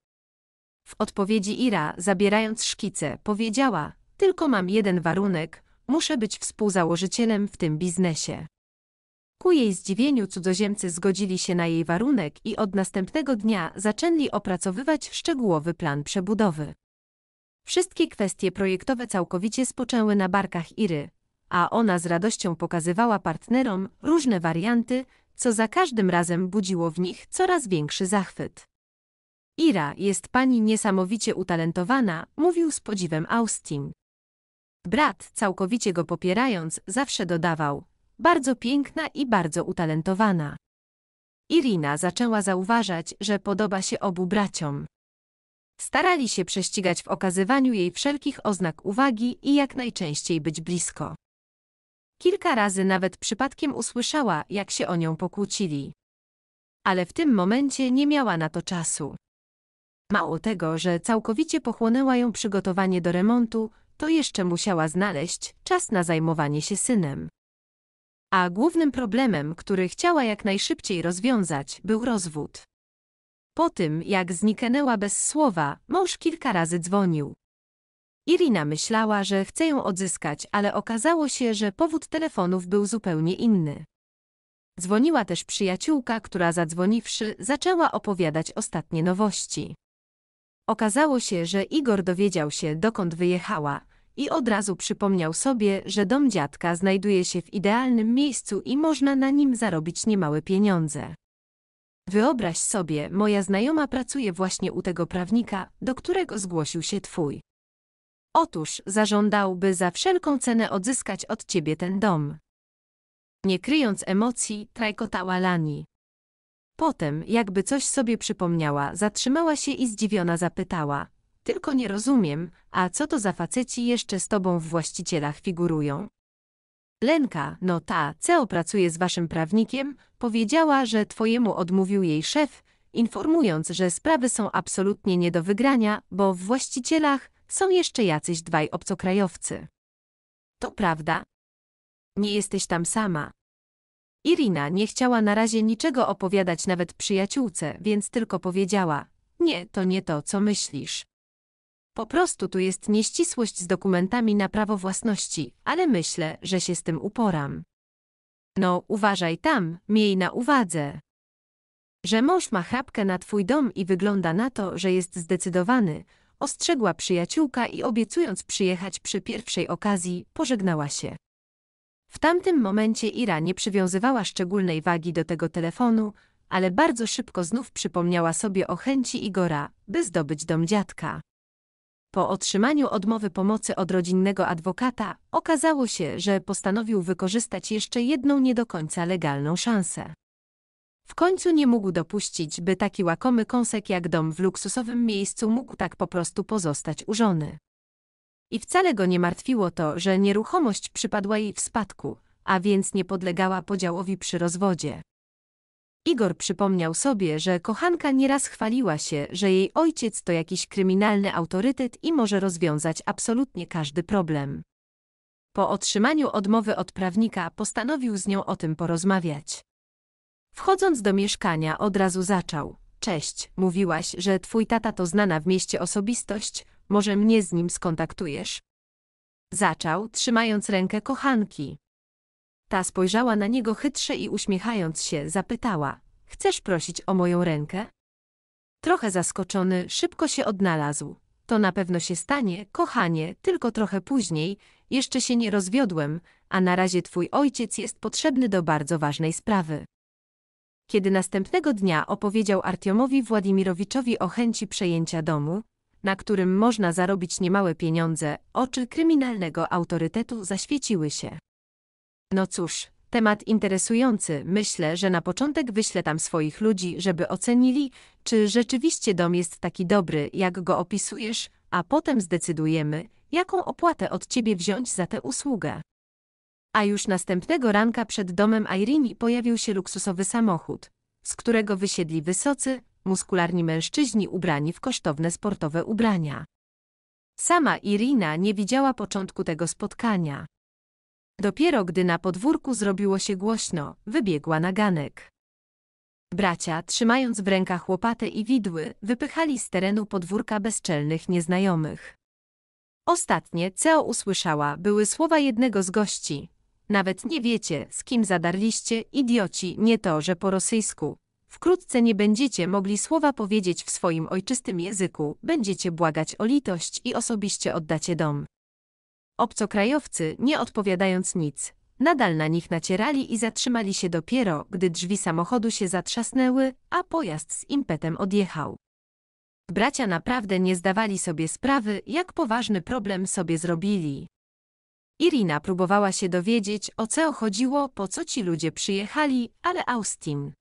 W odpowiedzi Ira, zabierając szkice, powiedziała: Tylko mam jeden warunek muszę być współzałożycielem w tym biznesie. Ku jej zdziwieniu cudzoziemcy zgodzili się na jej warunek i od następnego dnia zaczęli opracowywać szczegółowy plan przebudowy. Wszystkie kwestie projektowe całkowicie spoczęły na barkach Iry, a ona z radością pokazywała partnerom różne warianty, co za każdym razem budziło w nich coraz większy zachwyt. Ira jest pani niesamowicie utalentowana, mówił z podziwem Austin. Brat, całkowicie go popierając, zawsze dodawał, bardzo piękna i bardzo utalentowana. Irina zaczęła zauważać, że podoba się obu braciom. Starali się prześcigać w okazywaniu jej wszelkich oznak uwagi i jak najczęściej być blisko. Kilka razy nawet przypadkiem usłyszała, jak się o nią pokłócili. Ale w tym momencie nie miała na to czasu. Mało tego, że całkowicie pochłonęła ją przygotowanie do remontu, to jeszcze musiała znaleźć czas na zajmowanie się synem a głównym problemem, który chciała jak najszybciej rozwiązać, był rozwód. Po tym, jak zniknęła bez słowa, mąż kilka razy dzwonił. Irina myślała, że chce ją odzyskać, ale okazało się, że powód telefonów był zupełnie inny. Dzwoniła też przyjaciółka, która zadzwoniwszy, zaczęła opowiadać ostatnie nowości. Okazało się, że Igor dowiedział się, dokąd wyjechała, i od razu przypomniał sobie, że dom dziadka znajduje się w idealnym miejscu i można na nim zarobić niemałe pieniądze. Wyobraź sobie, moja znajoma pracuje właśnie u tego prawnika, do którego zgłosił się twój. Otóż zażądałby za wszelką cenę odzyskać od ciebie ten dom. Nie kryjąc emocji, trajkotała Lani. Potem, jakby coś sobie przypomniała, zatrzymała się i zdziwiona zapytała: tylko nie rozumiem, a co to za faceci jeszcze z tobą w właścicielach figurują? Lenka, no ta, CEO pracuje z waszym prawnikiem, powiedziała, że twojemu odmówił jej szef, informując, że sprawy są absolutnie nie do wygrania, bo w właścicielach są jeszcze jacyś dwaj obcokrajowcy. To prawda. Nie jesteś tam sama. Irina nie chciała na razie niczego opowiadać nawet przyjaciółce, więc tylko powiedziała: Nie, to nie to, co myślisz. Po prostu tu jest nieścisłość z dokumentami na prawo własności, ale myślę, że się z tym uporam. No, uważaj tam, miej na uwadze. Że mąż ma chrapkę na twój dom i wygląda na to, że jest zdecydowany, ostrzegła przyjaciółka i obiecując przyjechać przy pierwszej okazji, pożegnała się. W tamtym momencie Ira nie przywiązywała szczególnej wagi do tego telefonu, ale bardzo szybko znów przypomniała sobie o chęci Igora, by zdobyć dom dziadka. Po otrzymaniu odmowy pomocy od rodzinnego adwokata, okazało się, że postanowił wykorzystać jeszcze jedną nie do końca legalną szansę. W końcu nie mógł dopuścić, by taki łakomy kąsek jak dom w luksusowym miejscu mógł tak po prostu pozostać u żony. I wcale go nie martwiło to, że nieruchomość przypadła jej w spadku, a więc nie podlegała podziałowi przy rozwodzie. Igor przypomniał sobie, że kochanka nieraz chwaliła się, że jej ojciec to jakiś kryminalny autorytet i może rozwiązać absolutnie każdy problem. Po otrzymaniu odmowy od prawnika postanowił z nią o tym porozmawiać. Wchodząc do mieszkania od razu zaczął. Cześć, mówiłaś, że twój tata to znana w mieście osobistość, może mnie z nim skontaktujesz? Zaczął, trzymając rękę kochanki. Ta spojrzała na niego chytrze i uśmiechając się, zapytała: Chcesz prosić o moją rękę? Trochę zaskoczony, szybko się odnalazł. To na pewno się stanie, kochanie, tylko trochę później. Jeszcze się nie rozwiodłem, a na razie twój ojciec jest potrzebny do bardzo ważnej sprawy. Kiedy następnego dnia opowiedział Artiomowi Władimirowiczowi o chęci przejęcia domu, na którym można zarobić niemałe pieniądze, oczy kryminalnego autorytetu zaświeciły się. No cóż, temat interesujący. Myślę, że na początek wyślę tam swoich ludzi, żeby ocenili, czy rzeczywiście dom jest taki dobry, jak go opisujesz, a potem zdecydujemy, jaką opłatę od ciebie wziąć za tę usługę. A już następnego ranka przed domem Irini pojawił się luksusowy samochód, z którego wysiedli wysocy, muskularni mężczyźni ubrani w kosztowne sportowe ubrania. Sama Irina nie widziała początku tego spotkania. Dopiero gdy na podwórku zrobiło się głośno, wybiegła na ganek. Bracia, trzymając w rękach łopatę i widły, wypychali z terenu podwórka bezczelnych nieznajomych. Ostatnie, co usłyszała, były słowa jednego z gości. Nawet nie wiecie, z kim zadarliście, idioci, nie to, że po rosyjsku. Wkrótce nie będziecie mogli słowa powiedzieć w swoim ojczystym języku, będziecie błagać o litość i osobiście oddacie dom. Obcokrajowcy, nie odpowiadając nic, nadal na nich nacierali i zatrzymali się dopiero, gdy drzwi samochodu się zatrzasnęły, a pojazd z impetem odjechał. Bracia naprawdę nie zdawali sobie sprawy, jak poważny problem sobie zrobili. Irina próbowała się dowiedzieć, o co chodziło, po co ci ludzie przyjechali, ale Austin.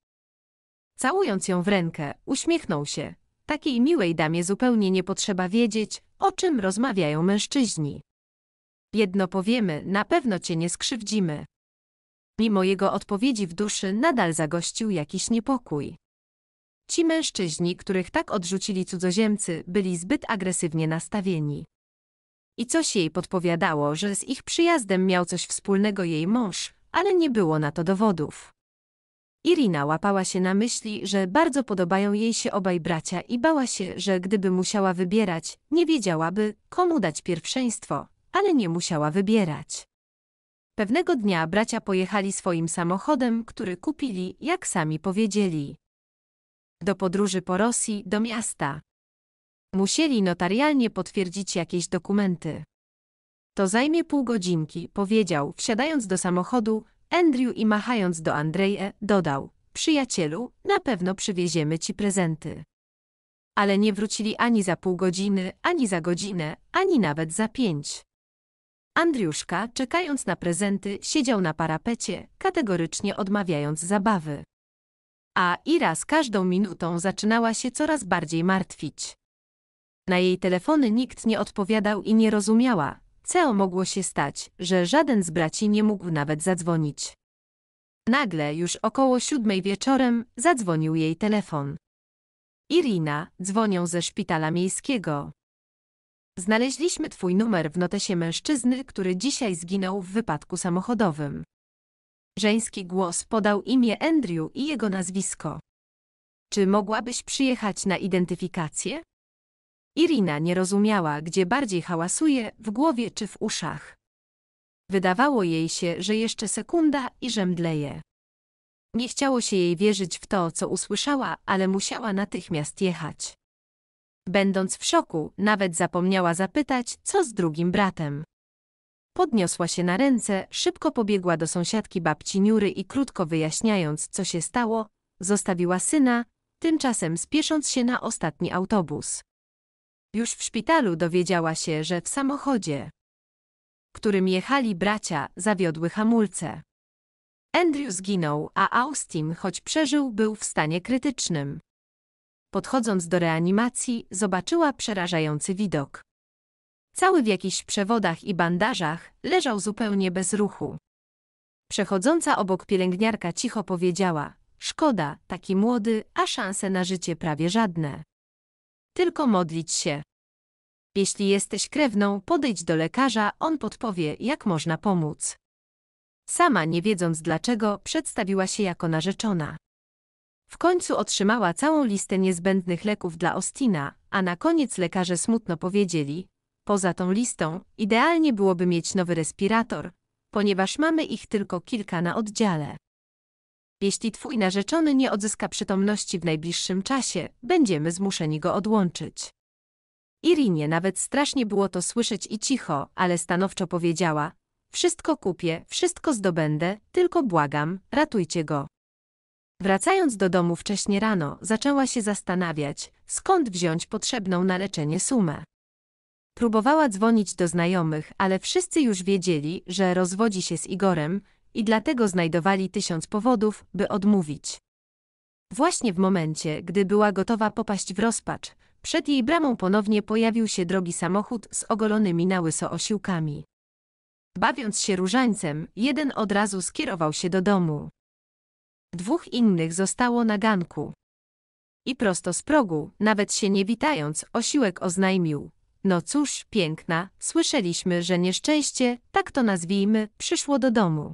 Całując ją w rękę, uśmiechnął się. Takiej miłej damie zupełnie nie potrzeba wiedzieć, o czym rozmawiają mężczyźni. Jedno powiemy, na pewno cię nie skrzywdzimy. Mimo jego odpowiedzi w duszy nadal zagościł jakiś niepokój. Ci mężczyźni, których tak odrzucili cudzoziemcy, byli zbyt agresywnie nastawieni. I coś jej podpowiadało, że z ich przyjazdem miał coś wspólnego jej mąż, ale nie było na to dowodów. Irina łapała się na myśli, że bardzo podobają jej się obaj bracia i bała się, że gdyby musiała wybierać, nie wiedziałaby, komu dać pierwszeństwo ale nie musiała wybierać. Pewnego dnia bracia pojechali swoim samochodem, który kupili, jak sami powiedzieli. Do podróży po Rosji, do miasta. Musieli notarialnie potwierdzić jakieś dokumenty. To zajmie pół godzinki, powiedział, wsiadając do samochodu, Andrew i machając do Andrzeje, dodał, przyjacielu, na pewno przywieziemy ci prezenty. Ale nie wrócili ani za pół godziny, ani za godzinę, ani nawet za pięć. Andriuszka, czekając na prezenty, siedział na parapecie, kategorycznie odmawiając zabawy. A Ira z każdą minutą zaczynała się coraz bardziej martwić. Na jej telefony nikt nie odpowiadał i nie rozumiała, co mogło się stać, że żaden z braci nie mógł nawet zadzwonić. Nagle, już około siódmej wieczorem, zadzwonił jej telefon. Irina, dzwonią ze szpitala miejskiego. Znaleźliśmy twój numer w notesie mężczyzny, który dzisiaj zginął w wypadku samochodowym. Żeński głos podał imię Andrew i jego nazwisko. Czy mogłabyś przyjechać na identyfikację? Irina nie rozumiała, gdzie bardziej hałasuje, w głowie czy w uszach. Wydawało jej się, że jeszcze sekunda i że mdleje. Nie chciało się jej wierzyć w to, co usłyszała, ale musiała natychmiast jechać. Będąc w szoku, nawet zapomniała zapytać, co z drugim bratem. Podniosła się na ręce, szybko pobiegła do sąsiadki babci Niury i krótko wyjaśniając, co się stało, zostawiła syna, tymczasem spiesząc się na ostatni autobus. Już w szpitalu dowiedziała się, że w samochodzie, którym jechali bracia, zawiodły hamulce. Andrew zginął, a Austin, choć przeżył, był w stanie krytycznym. Podchodząc do reanimacji, zobaczyła przerażający widok. Cały w jakichś przewodach i bandażach, leżał zupełnie bez ruchu. Przechodząca obok pielęgniarka cicho powiedziała: Szkoda, taki młody, a szanse na życie prawie żadne. Tylko modlić się. Jeśli jesteś krewną, podejdź do lekarza, on podpowie, jak można pomóc. Sama, nie wiedząc dlaczego, przedstawiła się jako narzeczona. W końcu otrzymała całą listę niezbędnych leków dla Ostina, a na koniec lekarze smutno powiedzieli: Poza tą listą, idealnie byłoby mieć nowy respirator, ponieważ mamy ich tylko kilka na oddziale. Jeśli twój narzeczony nie odzyska przytomności w najbliższym czasie, będziemy zmuszeni go odłączyć. Irinie nawet strasznie było to słyszeć i cicho, ale stanowczo powiedziała: Wszystko kupię, wszystko zdobędę, tylko błagam, ratujcie go. Wracając do domu wcześnie rano, zaczęła się zastanawiać, skąd wziąć potrzebną na leczenie sumę. Próbowała dzwonić do znajomych, ale wszyscy już wiedzieli, że rozwodzi się z Igorem i dlatego znajdowali tysiąc powodów, by odmówić. Właśnie w momencie, gdy była gotowa popaść w rozpacz, przed jej bramą ponownie pojawił się drogi samochód z ogolonymi na łyso osiłkami. Bawiąc się różańcem, jeden od razu skierował się do domu. Dwóch innych zostało na ganku. I prosto z progu, nawet się nie witając, osiłek oznajmił. No cóż, piękna, słyszeliśmy, że nieszczęście, tak to nazwijmy, przyszło do domu.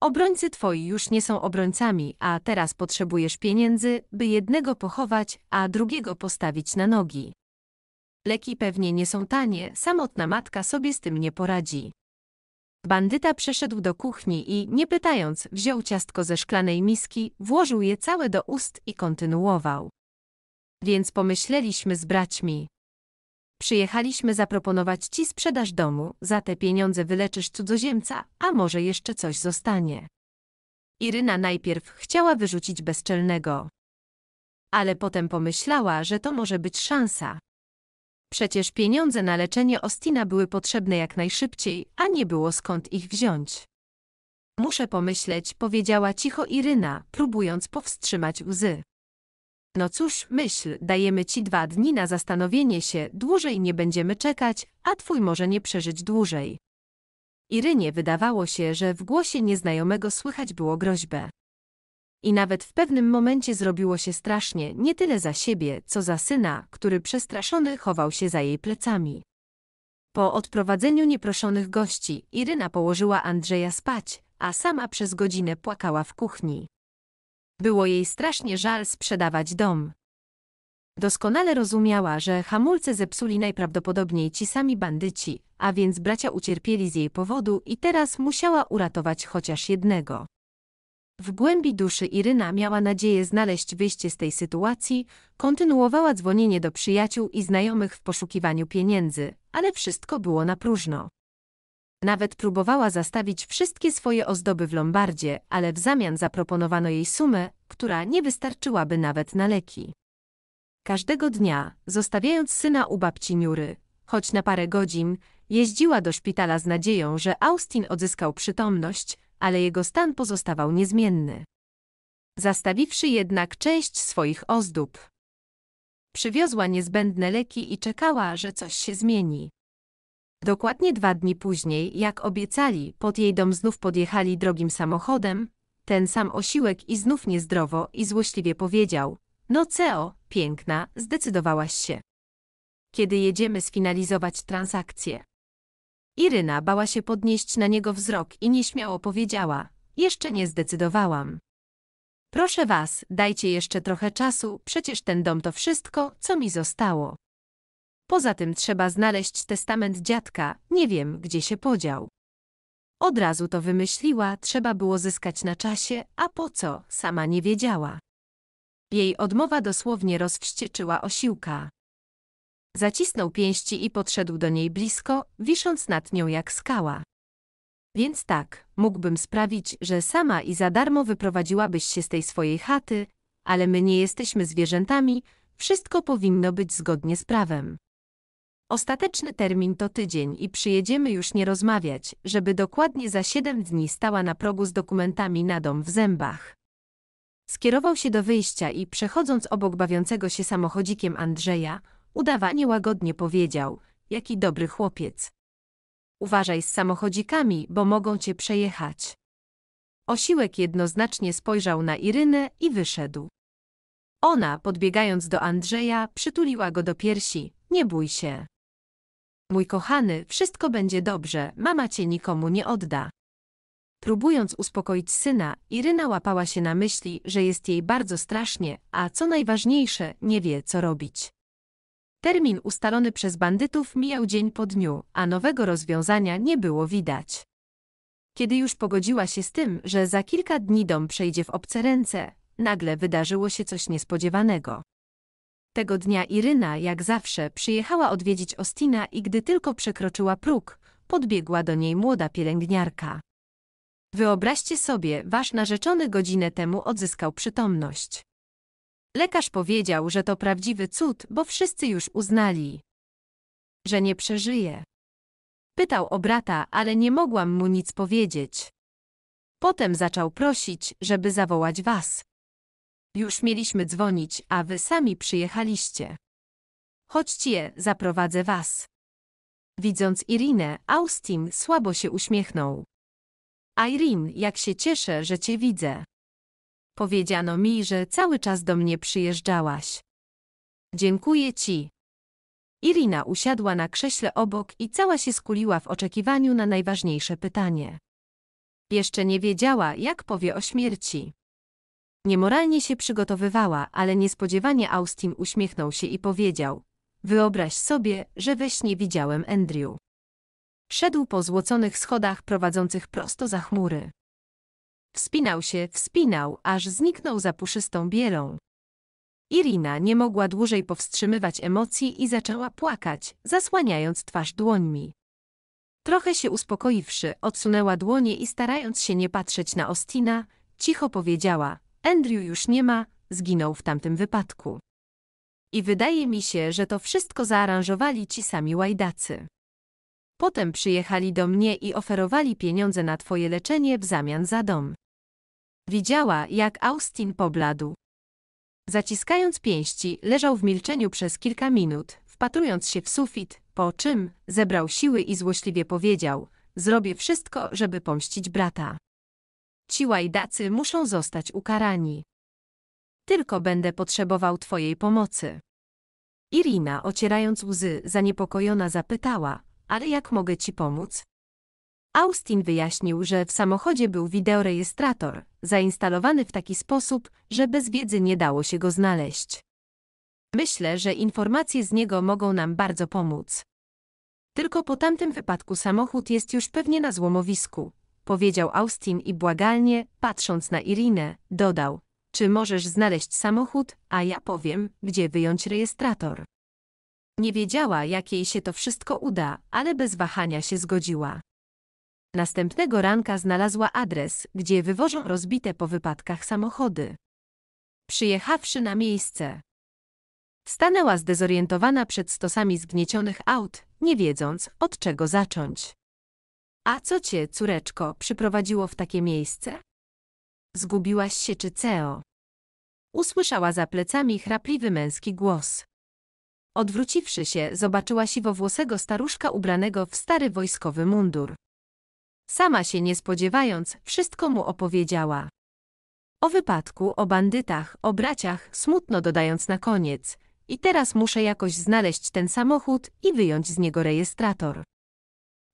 Obrońcy twoi już nie są obrońcami, a teraz potrzebujesz pieniędzy, by jednego pochować, a drugiego postawić na nogi. Leki pewnie nie są tanie, samotna matka sobie z tym nie poradzi. Bandyta przeszedł do kuchni i, nie pytając, wziął ciastko ze szklanej miski, włożył je całe do ust i kontynuował. Więc pomyśleliśmy z braćmi. Przyjechaliśmy zaproponować ci sprzedaż domu, za te pieniądze wyleczysz cudzoziemca, a może jeszcze coś zostanie. Iryna najpierw chciała wyrzucić bezczelnego. Ale potem pomyślała, że to może być szansa. Przecież pieniądze na leczenie Ostina były potrzebne jak najszybciej, a nie było skąd ich wziąć. Muszę pomyśleć, powiedziała cicho Iryna, próbując powstrzymać łzy. No cóż, myśl, dajemy ci dwa dni na zastanowienie się, dłużej nie będziemy czekać, a twój może nie przeżyć dłużej. Irynie wydawało się, że w głosie nieznajomego słychać było groźbę. I nawet w pewnym momencie zrobiło się strasznie, nie tyle za siebie, co za syna, który przestraszony chował się za jej plecami. Po odprowadzeniu nieproszonych gości, Iryna położyła Andrzeja spać, a sama przez godzinę płakała w kuchni. Było jej strasznie żal sprzedawać dom. Doskonale rozumiała, że hamulce zepsuli najprawdopodobniej ci sami bandyci, a więc bracia ucierpieli z jej powodu i teraz musiała uratować chociaż jednego. W głębi duszy Iryna miała nadzieję znaleźć wyjście z tej sytuacji, kontynuowała dzwonienie do przyjaciół i znajomych w poszukiwaniu pieniędzy, ale wszystko było na próżno. Nawet próbowała zastawić wszystkie swoje ozdoby w lombardzie, ale w zamian zaproponowano jej sumę, która nie wystarczyłaby nawet na leki. Każdego dnia, zostawiając syna u babci Niury, choć na parę godzin, jeździła do szpitala z nadzieją, że Austin odzyskał przytomność, ale jego stan pozostawał niezmienny. Zastawiwszy jednak część swoich ozdób, przywiozła niezbędne leki i czekała, że coś się zmieni. Dokładnie dwa dni później, jak obiecali, pod jej dom znów podjechali drogim samochodem, ten sam osiłek i znów niezdrowo i złośliwie powiedział: No, Ceo, piękna, zdecydowałaś się. Kiedy jedziemy sfinalizować transakcję? Iryna bała się podnieść na niego wzrok i nieśmiało powiedziała: Jeszcze nie zdecydowałam. Proszę was, dajcie jeszcze trochę czasu, przecież ten dom to wszystko, co mi zostało. Poza tym trzeba znaleźć testament dziadka, nie wiem, gdzie się podział. Od razu to wymyśliła, trzeba było zyskać na czasie, a po co, sama nie wiedziała. Jej odmowa dosłownie rozwścieczyła osiłka. Zacisnął pięści i podszedł do niej blisko, wisząc nad nią jak skała. Więc tak, mógłbym sprawić, że sama i za darmo wyprowadziłabyś się z tej swojej chaty, ale my nie jesteśmy zwierzętami, wszystko powinno być zgodnie z prawem. Ostateczny termin to tydzień i przyjedziemy już nie rozmawiać, żeby dokładnie za siedem dni stała na progu z dokumentami na dom w zębach. Skierował się do wyjścia i przechodząc obok bawiącego się samochodzikiem Andrzeja, Udawanie łagodnie powiedział, jaki dobry chłopiec. Uważaj z samochodzikami, bo mogą cię przejechać. Osiłek jednoznacznie spojrzał na Irynę i wyszedł. Ona, podbiegając do Andrzeja, przytuliła go do piersi. Nie bój się. Mój kochany, wszystko będzie dobrze, mama cię nikomu nie odda. Próbując uspokoić syna, Iryna łapała się na myśli, że jest jej bardzo strasznie, a co najważniejsze, nie wie, co robić. Termin ustalony przez bandytów mijał dzień po dniu, a nowego rozwiązania nie było widać. Kiedy już pogodziła się z tym, że za kilka dni dom przejdzie w obce ręce, nagle wydarzyło się coś niespodziewanego. Tego dnia Iryna, jak zawsze, przyjechała odwiedzić Ostina i gdy tylko przekroczyła próg, podbiegła do niej młoda pielęgniarka. Wyobraźcie sobie, wasz narzeczony godzinę temu odzyskał przytomność. Lekarz powiedział, że to prawdziwy cud, bo wszyscy już uznali, że nie przeżyje. Pytał o brata, ale nie mogłam mu nic powiedzieć. Potem zaczął prosić, żeby zawołać was. Już mieliśmy dzwonić, a wy sami przyjechaliście. Chodźcie, zaprowadzę was. Widząc Irinę, Austin słabo się uśmiechnął. Irene, jak się cieszę, że cię widzę. Powiedziano mi, że cały czas do mnie przyjeżdżałaś. Dziękuję ci. Irina usiadła na krześle obok i cała się skuliła w oczekiwaniu na najważniejsze pytanie. Jeszcze nie wiedziała, jak powie o śmierci. Niemoralnie się przygotowywała, ale niespodziewanie Austin uśmiechnął się i powiedział: Wyobraź sobie, że we śnie widziałem Andrew. Szedł po złoconych schodach prowadzących prosto za chmury. Wspinał się, wspinał, aż zniknął za puszystą bielą. Irina nie mogła dłużej powstrzymywać emocji i zaczęła płakać, zasłaniając twarz dłońmi. Trochę się uspokoiwszy, odsunęła dłonie i starając się nie patrzeć na Ostina, cicho powiedziała: Andrew już nie ma, zginął w tamtym wypadku. I wydaje mi się, że to wszystko zaaranżowali ci sami łajdacy. Potem przyjechali do mnie i oferowali pieniądze na twoje leczenie w zamian za dom. Widziała, jak Austin pobladł. Zaciskając pięści, leżał w milczeniu przez kilka minut, wpatrując się w sufit, po czym zebrał siły i złośliwie powiedział: Zrobię wszystko, żeby pomścić brata. Ci łajdacy muszą zostać ukarani. Tylko będę potrzebował twojej pomocy. Irina, ocierając łzy, zaniepokojona zapytała: Ale jak mogę ci pomóc? Austin wyjaśnił, że w samochodzie był wideorejestrator, zainstalowany w taki sposób, że bez wiedzy nie dało się go znaleźć. Myślę, że informacje z niego mogą nam bardzo pomóc. Tylko po tamtym wypadku samochód jest już pewnie na złomowisku, powiedział Austin i błagalnie, patrząc na Irinę, dodał: Czy możesz znaleźć samochód, a ja powiem, gdzie wyjąć rejestrator? Nie wiedziała, jak jej się to wszystko uda, ale bez wahania się zgodziła. Następnego ranka znalazła adres, gdzie wywożą rozbite po wypadkach samochody. Przyjechawszy na miejsce, stanęła zdezorientowana przed stosami zgniecionych aut, nie wiedząc, od czego zacząć. A co cię, córeczko, przyprowadziło w takie miejsce? Zgubiłaś się czy ceo? Usłyszała za plecami chrapliwy męski głos. Odwróciwszy się, zobaczyła siwowłosego staruszka ubranego w stary wojskowy mundur. Sama się nie spodziewając, wszystko mu opowiedziała. O wypadku, o bandytach, o braciach, smutno dodając na koniec. I teraz muszę jakoś znaleźć ten samochód i wyjąć z niego rejestrator.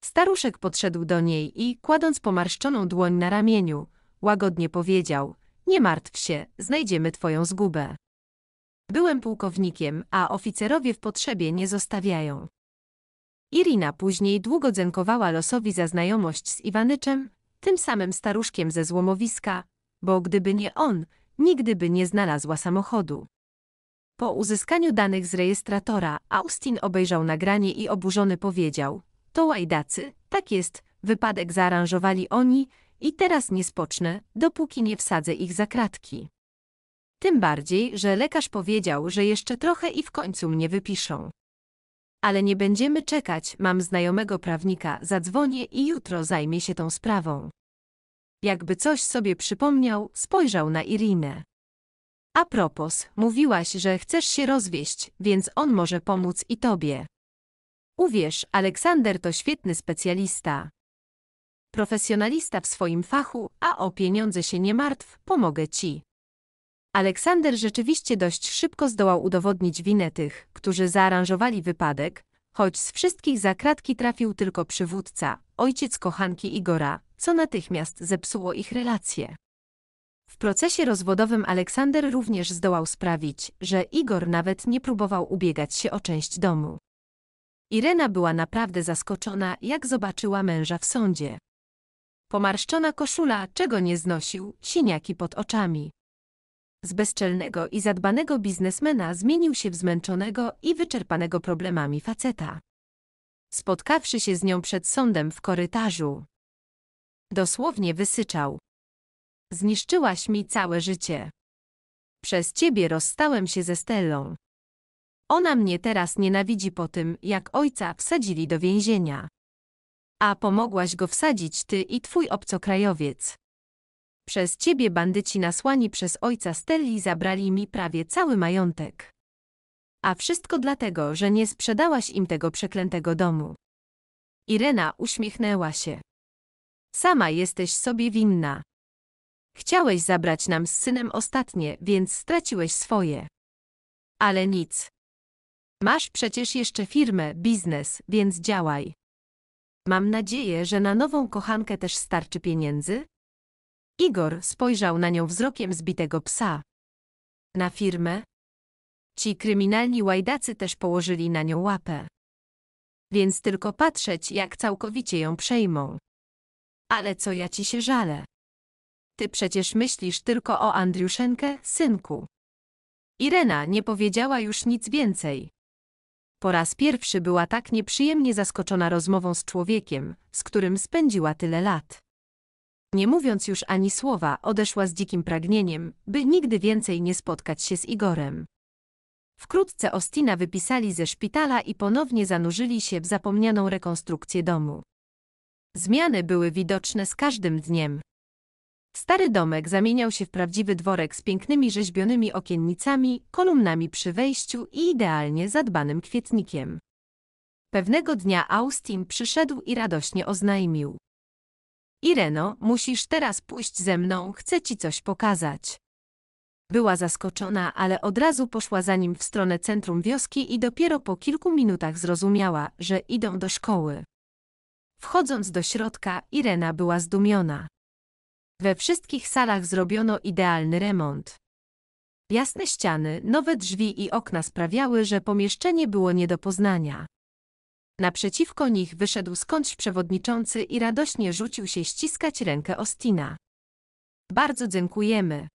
Staruszek podszedł do niej i, kładąc pomarszczoną dłoń na ramieniu, łagodnie powiedział: Nie martw się, znajdziemy twoją zgubę. Byłem pułkownikiem, a oficerowie w potrzebie nie zostawiają. Irina później długo dzękowała losowi za znajomość z Iwanyczem, tym samym staruszkiem ze złomowiska, bo gdyby nie on, nigdy by nie znalazła samochodu. Po uzyskaniu danych z rejestratora, Austin obejrzał nagranie i oburzony powiedział: To łajdacy, tak jest, wypadek zaaranżowali oni i teraz nie spocznę, dopóki nie wsadzę ich za kratki. Tym bardziej, że lekarz powiedział, że jeszcze trochę i w końcu mnie wypiszą. Ale nie będziemy czekać, mam znajomego prawnika, zadzwonię i jutro zajmie się tą sprawą. Jakby coś sobie przypomniał, spojrzał na Irinę. A propos, mówiłaś, że chcesz się rozwieść, więc on może pomóc i tobie. Uwierz, Aleksander to świetny specjalista. Profesjonalista w swoim fachu, a o pieniądze się nie martw, pomogę ci. Aleksander rzeczywiście dość szybko zdołał udowodnić winę tych, którzy zaaranżowali wypadek, choć z wszystkich za kratki trafił tylko przywódca, ojciec kochanki Igora, co natychmiast zepsuło ich relacje. W procesie rozwodowym Aleksander również zdołał sprawić, że Igor nawet nie próbował ubiegać się o część domu. Irena była naprawdę zaskoczona, jak zobaczyła męża w sądzie. Pomarszczona koszula, czego nie znosił, siniaki pod oczami z bezczelnego i zadbanego biznesmena zmienił się w zmęczonego i wyczerpanego problemami faceta. Spotkawszy się z nią przed sądem w korytarzu, dosłownie wysyczał. Zniszczyłaś mi całe życie. Przez ciebie rozstałem się ze Stellą. Ona mnie teraz nienawidzi po tym, jak ojca wsadzili do więzienia. A pomogłaś go wsadzić ty i twój obcokrajowiec. Przez ciebie bandyci nasłani przez ojca Stelli zabrali mi prawie cały majątek. A wszystko dlatego, że nie sprzedałaś im tego przeklętego domu. Irena uśmiechnęła się. Sama jesteś sobie winna. Chciałeś zabrać nam z synem ostatnie, więc straciłeś swoje. Ale nic. Masz przecież jeszcze firmę, biznes, więc działaj. Mam nadzieję, że na nową kochankę też starczy pieniędzy, Igor spojrzał na nią wzrokiem zbitego psa. Na firmę? Ci kryminalni łajdacy też położyli na nią łapę. Więc tylko patrzeć, jak całkowicie ją przejmą. Ale co ja ci się żalę? Ty przecież myślisz tylko o Andriuszenkę, synku. Irena nie powiedziała już nic więcej. Po raz pierwszy była tak nieprzyjemnie zaskoczona rozmową z człowiekiem, z którym spędziła tyle lat. Nie mówiąc już ani słowa, odeszła z dzikim pragnieniem, by nigdy więcej nie spotkać się z Igorem. Wkrótce Ostina wypisali ze szpitala i ponownie zanurzyli się w zapomnianą rekonstrukcję domu. Zmiany były widoczne z każdym dniem. Stary domek zamieniał się w prawdziwy dworek z pięknymi rzeźbionymi okiennicami, kolumnami przy wejściu i idealnie zadbanym kwietnikiem. Pewnego dnia Austin przyszedł i radośnie oznajmił. Ireno, musisz teraz pójść ze mną, chcę ci coś pokazać. Była zaskoczona, ale od razu poszła za nim w stronę centrum wioski i dopiero po kilku minutach zrozumiała, że idą do szkoły. Wchodząc do środka, Irena była zdumiona. We wszystkich salach zrobiono idealny remont. Jasne ściany, nowe drzwi i okna sprawiały, że pomieszczenie było nie do poznania. Naprzeciwko nich wyszedł skądś przewodniczący i radośnie rzucił się ściskać rękę Ostina. Bardzo dziękujemy.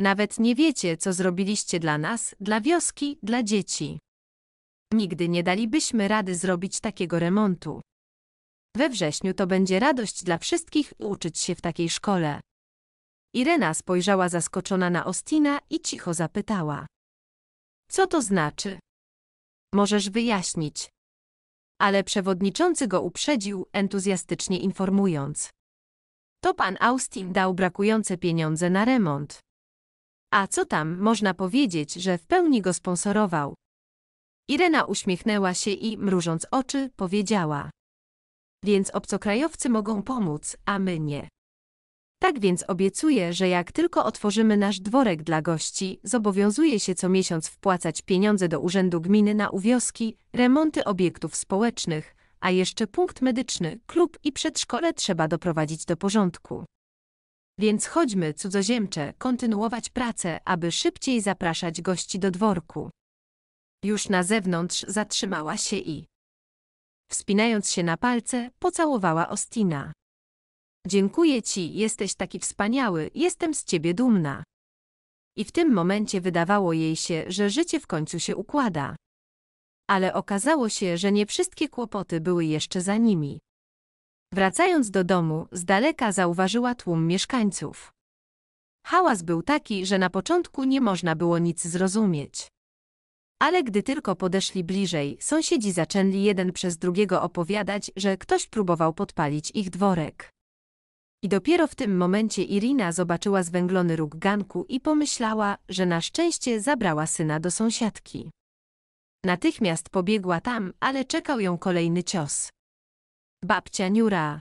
Nawet nie wiecie, co zrobiliście dla nas, dla wioski, dla dzieci. Nigdy nie dalibyśmy rady zrobić takiego remontu. We wrześniu to będzie radość dla wszystkich uczyć się w takiej szkole. Irena spojrzała zaskoczona na Ostina i cicho zapytała. Co to znaczy? Możesz wyjaśnić ale przewodniczący go uprzedził, entuzjastycznie informując. To pan Austin dał brakujące pieniądze na remont. A co tam, można powiedzieć, że w pełni go sponsorował. Irena uśmiechnęła się i, mrużąc oczy, powiedziała. Więc obcokrajowcy mogą pomóc, a my nie. Tak więc obiecuję, że jak tylko otworzymy nasz dworek dla gości, zobowiązuję się co miesiąc wpłacać pieniądze do Urzędu Gminy na uwioski, remonty obiektów społecznych, a jeszcze punkt medyczny, klub i przedszkole trzeba doprowadzić do porządku. Więc chodźmy, cudzoziemcze, kontynuować pracę, aby szybciej zapraszać gości do dworku. Już na zewnątrz zatrzymała się i, wspinając się na palce, pocałowała Ostina. Dziękuję ci, jesteś taki wspaniały, jestem z ciebie dumna. I w tym momencie wydawało jej się, że życie w końcu się układa. Ale okazało się, że nie wszystkie kłopoty były jeszcze za nimi. Wracając do domu, z daleka zauważyła tłum mieszkańców. Hałas był taki, że na początku nie można było nic zrozumieć. Ale gdy tylko podeszli bliżej, sąsiedzi zaczęli jeden przez drugiego opowiadać, że ktoś próbował podpalić ich dworek. I dopiero w tym momencie Irina zobaczyła zwęglony róg ganku i pomyślała, że na szczęście zabrała syna do sąsiadki. Natychmiast pobiegła tam, ale czekał ją kolejny cios. Babcia Niura.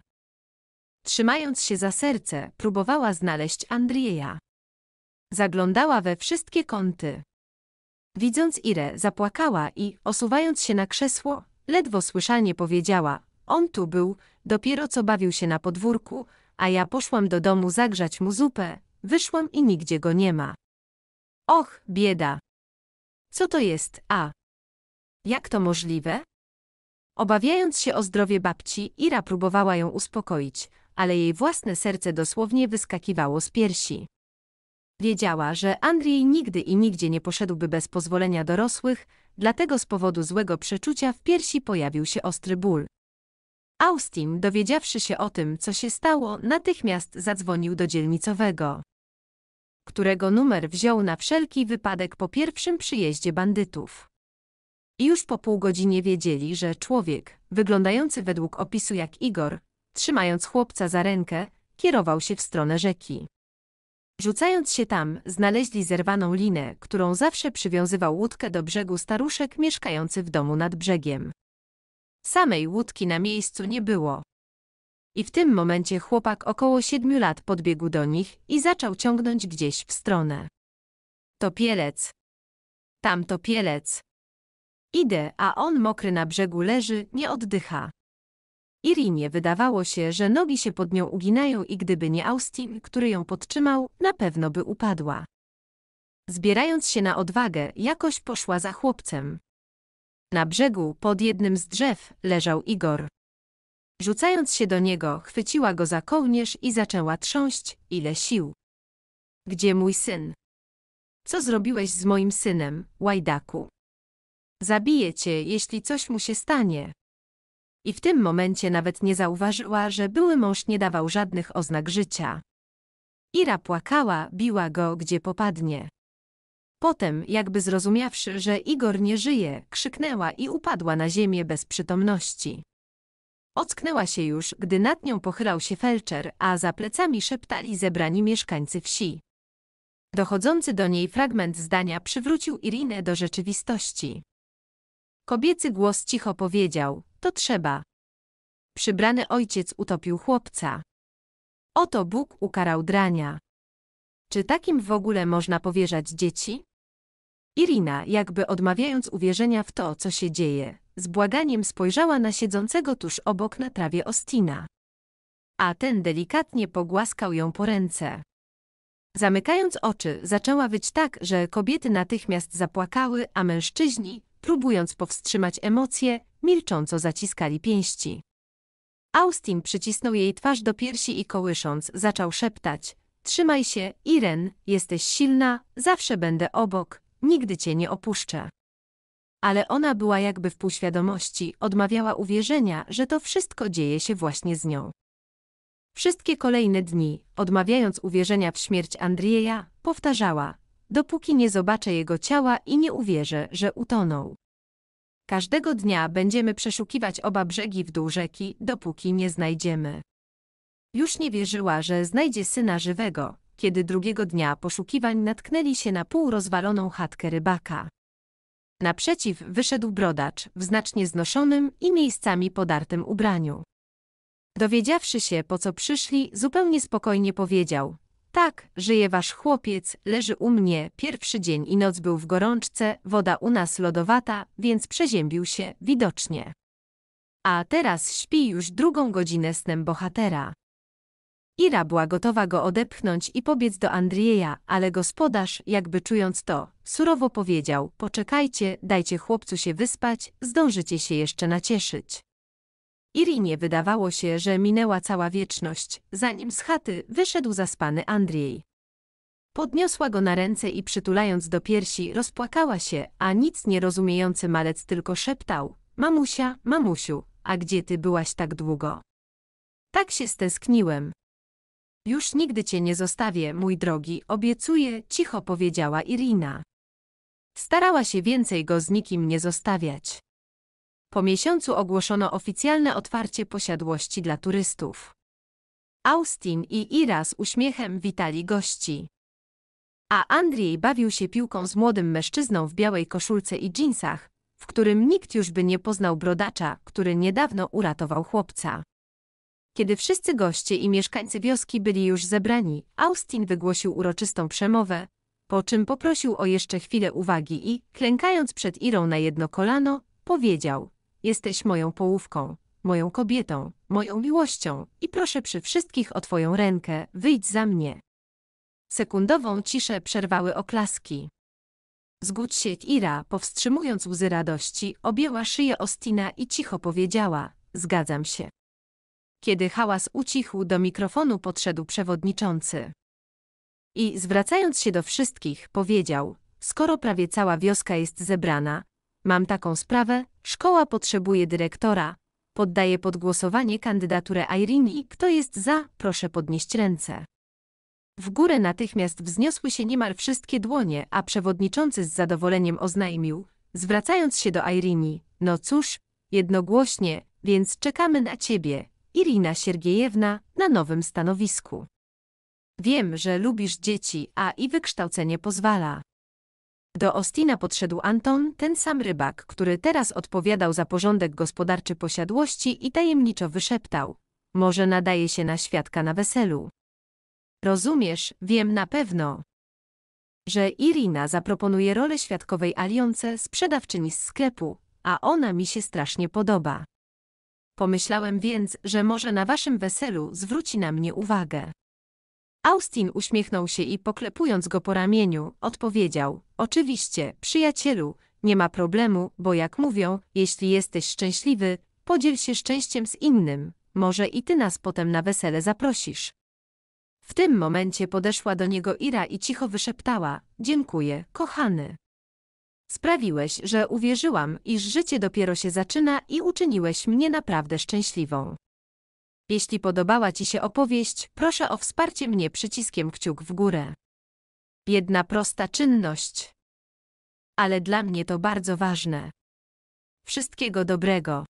Trzymając się za serce, próbowała znaleźć Andrieja. Zaglądała we wszystkie kąty. Widząc Irę, zapłakała i, osuwając się na krzesło, ledwo słyszalnie powiedziała: On tu był, dopiero co bawił się na podwórku, a ja poszłam do domu zagrzać mu zupę, wyszłam i nigdzie go nie ma. Och, bieda. Co to jest, a? Jak to możliwe? Obawiając się o zdrowie babci, Ira próbowała ją uspokoić, ale jej własne serce dosłownie wyskakiwało z piersi. Wiedziała, że Andrzej nigdy i nigdzie nie poszedłby bez pozwolenia dorosłych, dlatego z powodu złego przeczucia w piersi pojawił się ostry ból. Austin, dowiedziawszy się o tym, co się stało, natychmiast zadzwonił do dzielnicowego, którego numer wziął na wszelki wypadek po pierwszym przyjeździe bandytów. I już po pół godzinie wiedzieli, że człowiek, wyglądający według opisu jak Igor, trzymając chłopca za rękę, kierował się w stronę rzeki. Rzucając się tam, znaleźli zerwaną linę, którą zawsze przywiązywał łódkę do brzegu staruszek mieszkający w domu nad brzegiem. Samej łódki na miejscu nie było. I w tym momencie chłopak około siedmiu lat podbiegł do nich i zaczął ciągnąć gdzieś w stronę. Topielec. Tam topielec. Idę, a on mokry na brzegu leży, nie oddycha. Irinie wydawało się, że nogi się pod nią uginają i gdyby nie Austin, który ją podtrzymał, na pewno by upadła. Zbierając się na odwagę, jakoś poszła za chłopcem. Na brzegu, pod jednym z drzew, leżał Igor. Rzucając się do niego, chwyciła go za kołnierz i zaczęła trząść, ile sił. Gdzie mój syn? Co zrobiłeś z moim synem, łajdaku? Zabiję cię, jeśli coś mu się stanie. I w tym momencie nawet nie zauważyła, że były mąż nie dawał żadnych oznak życia. Ira płakała, biła go, gdzie popadnie. Potem, jakby zrozumiawszy, że Igor nie żyje, krzyknęła i upadła na ziemię bez przytomności. Ocknęła się już, gdy nad nią pochylał się felczer, a za plecami szeptali zebrani mieszkańcy wsi. Dochodzący do niej fragment zdania przywrócił Irinę do rzeczywistości. Kobiecy głos cicho powiedział, to trzeba. Przybrany ojciec utopił chłopca. Oto Bóg ukarał drania. Czy takim w ogóle można powierzać dzieci? Irina, jakby odmawiając uwierzenia w to, co się dzieje, z błaganiem spojrzała na siedzącego tuż obok na trawie Ostina. A ten delikatnie pogłaskał ją po ręce. Zamykając oczy, zaczęła wyć tak, że kobiety natychmiast zapłakały, a mężczyźni, próbując powstrzymać emocje, milcząco zaciskali pięści. Austin przycisnął jej twarz do piersi i kołysząc, zaczął szeptać. Trzymaj się, Iren, jesteś silna, zawsze będę obok, nigdy cię nie opuszczę. Ale ona była jakby w półświadomości, odmawiała uwierzenia, że to wszystko dzieje się właśnie z nią. Wszystkie kolejne dni, odmawiając uwierzenia w śmierć Andrieja, powtarzała, dopóki nie zobaczę jego ciała i nie uwierzę, że utonął. Każdego dnia będziemy przeszukiwać oba brzegi w dół rzeki, dopóki nie znajdziemy. Już nie wierzyła, że znajdzie syna żywego, kiedy drugiego dnia poszukiwań natknęli się na półrozwaloną chatkę rybaka. Naprzeciw wyszedł brodacz w znacznie znoszonym i miejscami podartym ubraniu. Dowiedziawszy się, po co przyszli, zupełnie spokojnie powiedział: Tak, żyje wasz chłopiec, leży u mnie, pierwszy dzień i noc był w gorączce, woda u nas lodowata, więc przeziębił się widocznie. A teraz śpi już drugą godzinę snem bohatera. Ira była gotowa go odepchnąć i pobiec do Andrieja, ale gospodarz, jakby czując to, surowo powiedział: Poczekajcie, dajcie chłopcu się wyspać, zdążycie się jeszcze nacieszyć. Irinie wydawało się, że minęła cała wieczność, zanim z chaty wyszedł zaspany Andrzej. Podniosła go na ręce i przytulając do piersi rozpłakała się, a nic nierozumiejący malec tylko szeptał: Mamusia, mamusiu, a gdzie ty byłaś tak długo? Tak się stęskniłem. Już nigdy cię nie zostawię, mój drogi, obiecuję, cicho powiedziała Irina. Starała się więcej go z nikim nie zostawiać. Po miesiącu ogłoszono oficjalne otwarcie posiadłości dla turystów. Austin i Ira z uśmiechem witali gości. A Andrzej bawił się piłką z młodym mężczyzną w białej koszulce i dżinsach, w którym nikt już by nie poznał brodacza, który niedawno uratował chłopca. Kiedy wszyscy goście i mieszkańcy wioski byli już zebrani, Austin wygłosił uroczystą przemowę, po czym poprosił o jeszcze chwilę uwagi i, klękając przed Irą na jedno kolano, powiedział – jesteś moją połówką, moją kobietą, moją miłością i proszę przy wszystkich o twoją rękę, wyjdź za mnie. Sekundową ciszę przerwały oklaski. Zgódź się Ira, powstrzymując łzy radości, objęła szyję Ostina i cicho powiedziała – zgadzam się. Kiedy hałas ucichł, do mikrofonu podszedł przewodniczący. I, zwracając się do wszystkich, powiedział: Skoro prawie cała wioska jest zebrana, mam taką sprawę, szkoła potrzebuje dyrektora. Poddaję pod głosowanie kandydaturę Irene kto jest za, proszę podnieść ręce. W górę natychmiast wzniosły się niemal wszystkie dłonie, a przewodniczący z zadowoleniem oznajmił, zwracając się do Irene, no cóż, jednogłośnie, więc czekamy na ciebie, Irina Siergiejewna, na nowym stanowisku. Wiem, że lubisz dzieci, a i wykształcenie pozwala. Do Ostina podszedł Anton, ten sam rybak, który teraz odpowiadał za porządek gospodarczy posiadłości i tajemniczo wyszeptał. Może nadaje się na świadka na weselu. Rozumiesz, wiem na pewno, że Irina zaproponuje rolę świadkowej Alionce, sprzedawczyni z sklepu, a ona mi się strasznie podoba. Pomyślałem więc, że może na waszym weselu zwróci na mnie uwagę. Austin uśmiechnął się i poklepując go po ramieniu, odpowiedział: Oczywiście, przyjacielu, nie ma problemu, bo jak mówią, jeśli jesteś szczęśliwy, podziel się szczęściem z innym, może i ty nas potem na wesele zaprosisz. W tym momencie podeszła do niego Ira i cicho wyszeptała: Dziękuję, kochany. Sprawiłeś, że uwierzyłam, iż życie dopiero się zaczyna i uczyniłeś mnie naprawdę szczęśliwą. Jeśli podobała Ci się opowieść, proszę o wsparcie mnie przyciskiem kciuk w górę. Jedna prosta czynność. Ale dla mnie to bardzo ważne. Wszystkiego dobrego.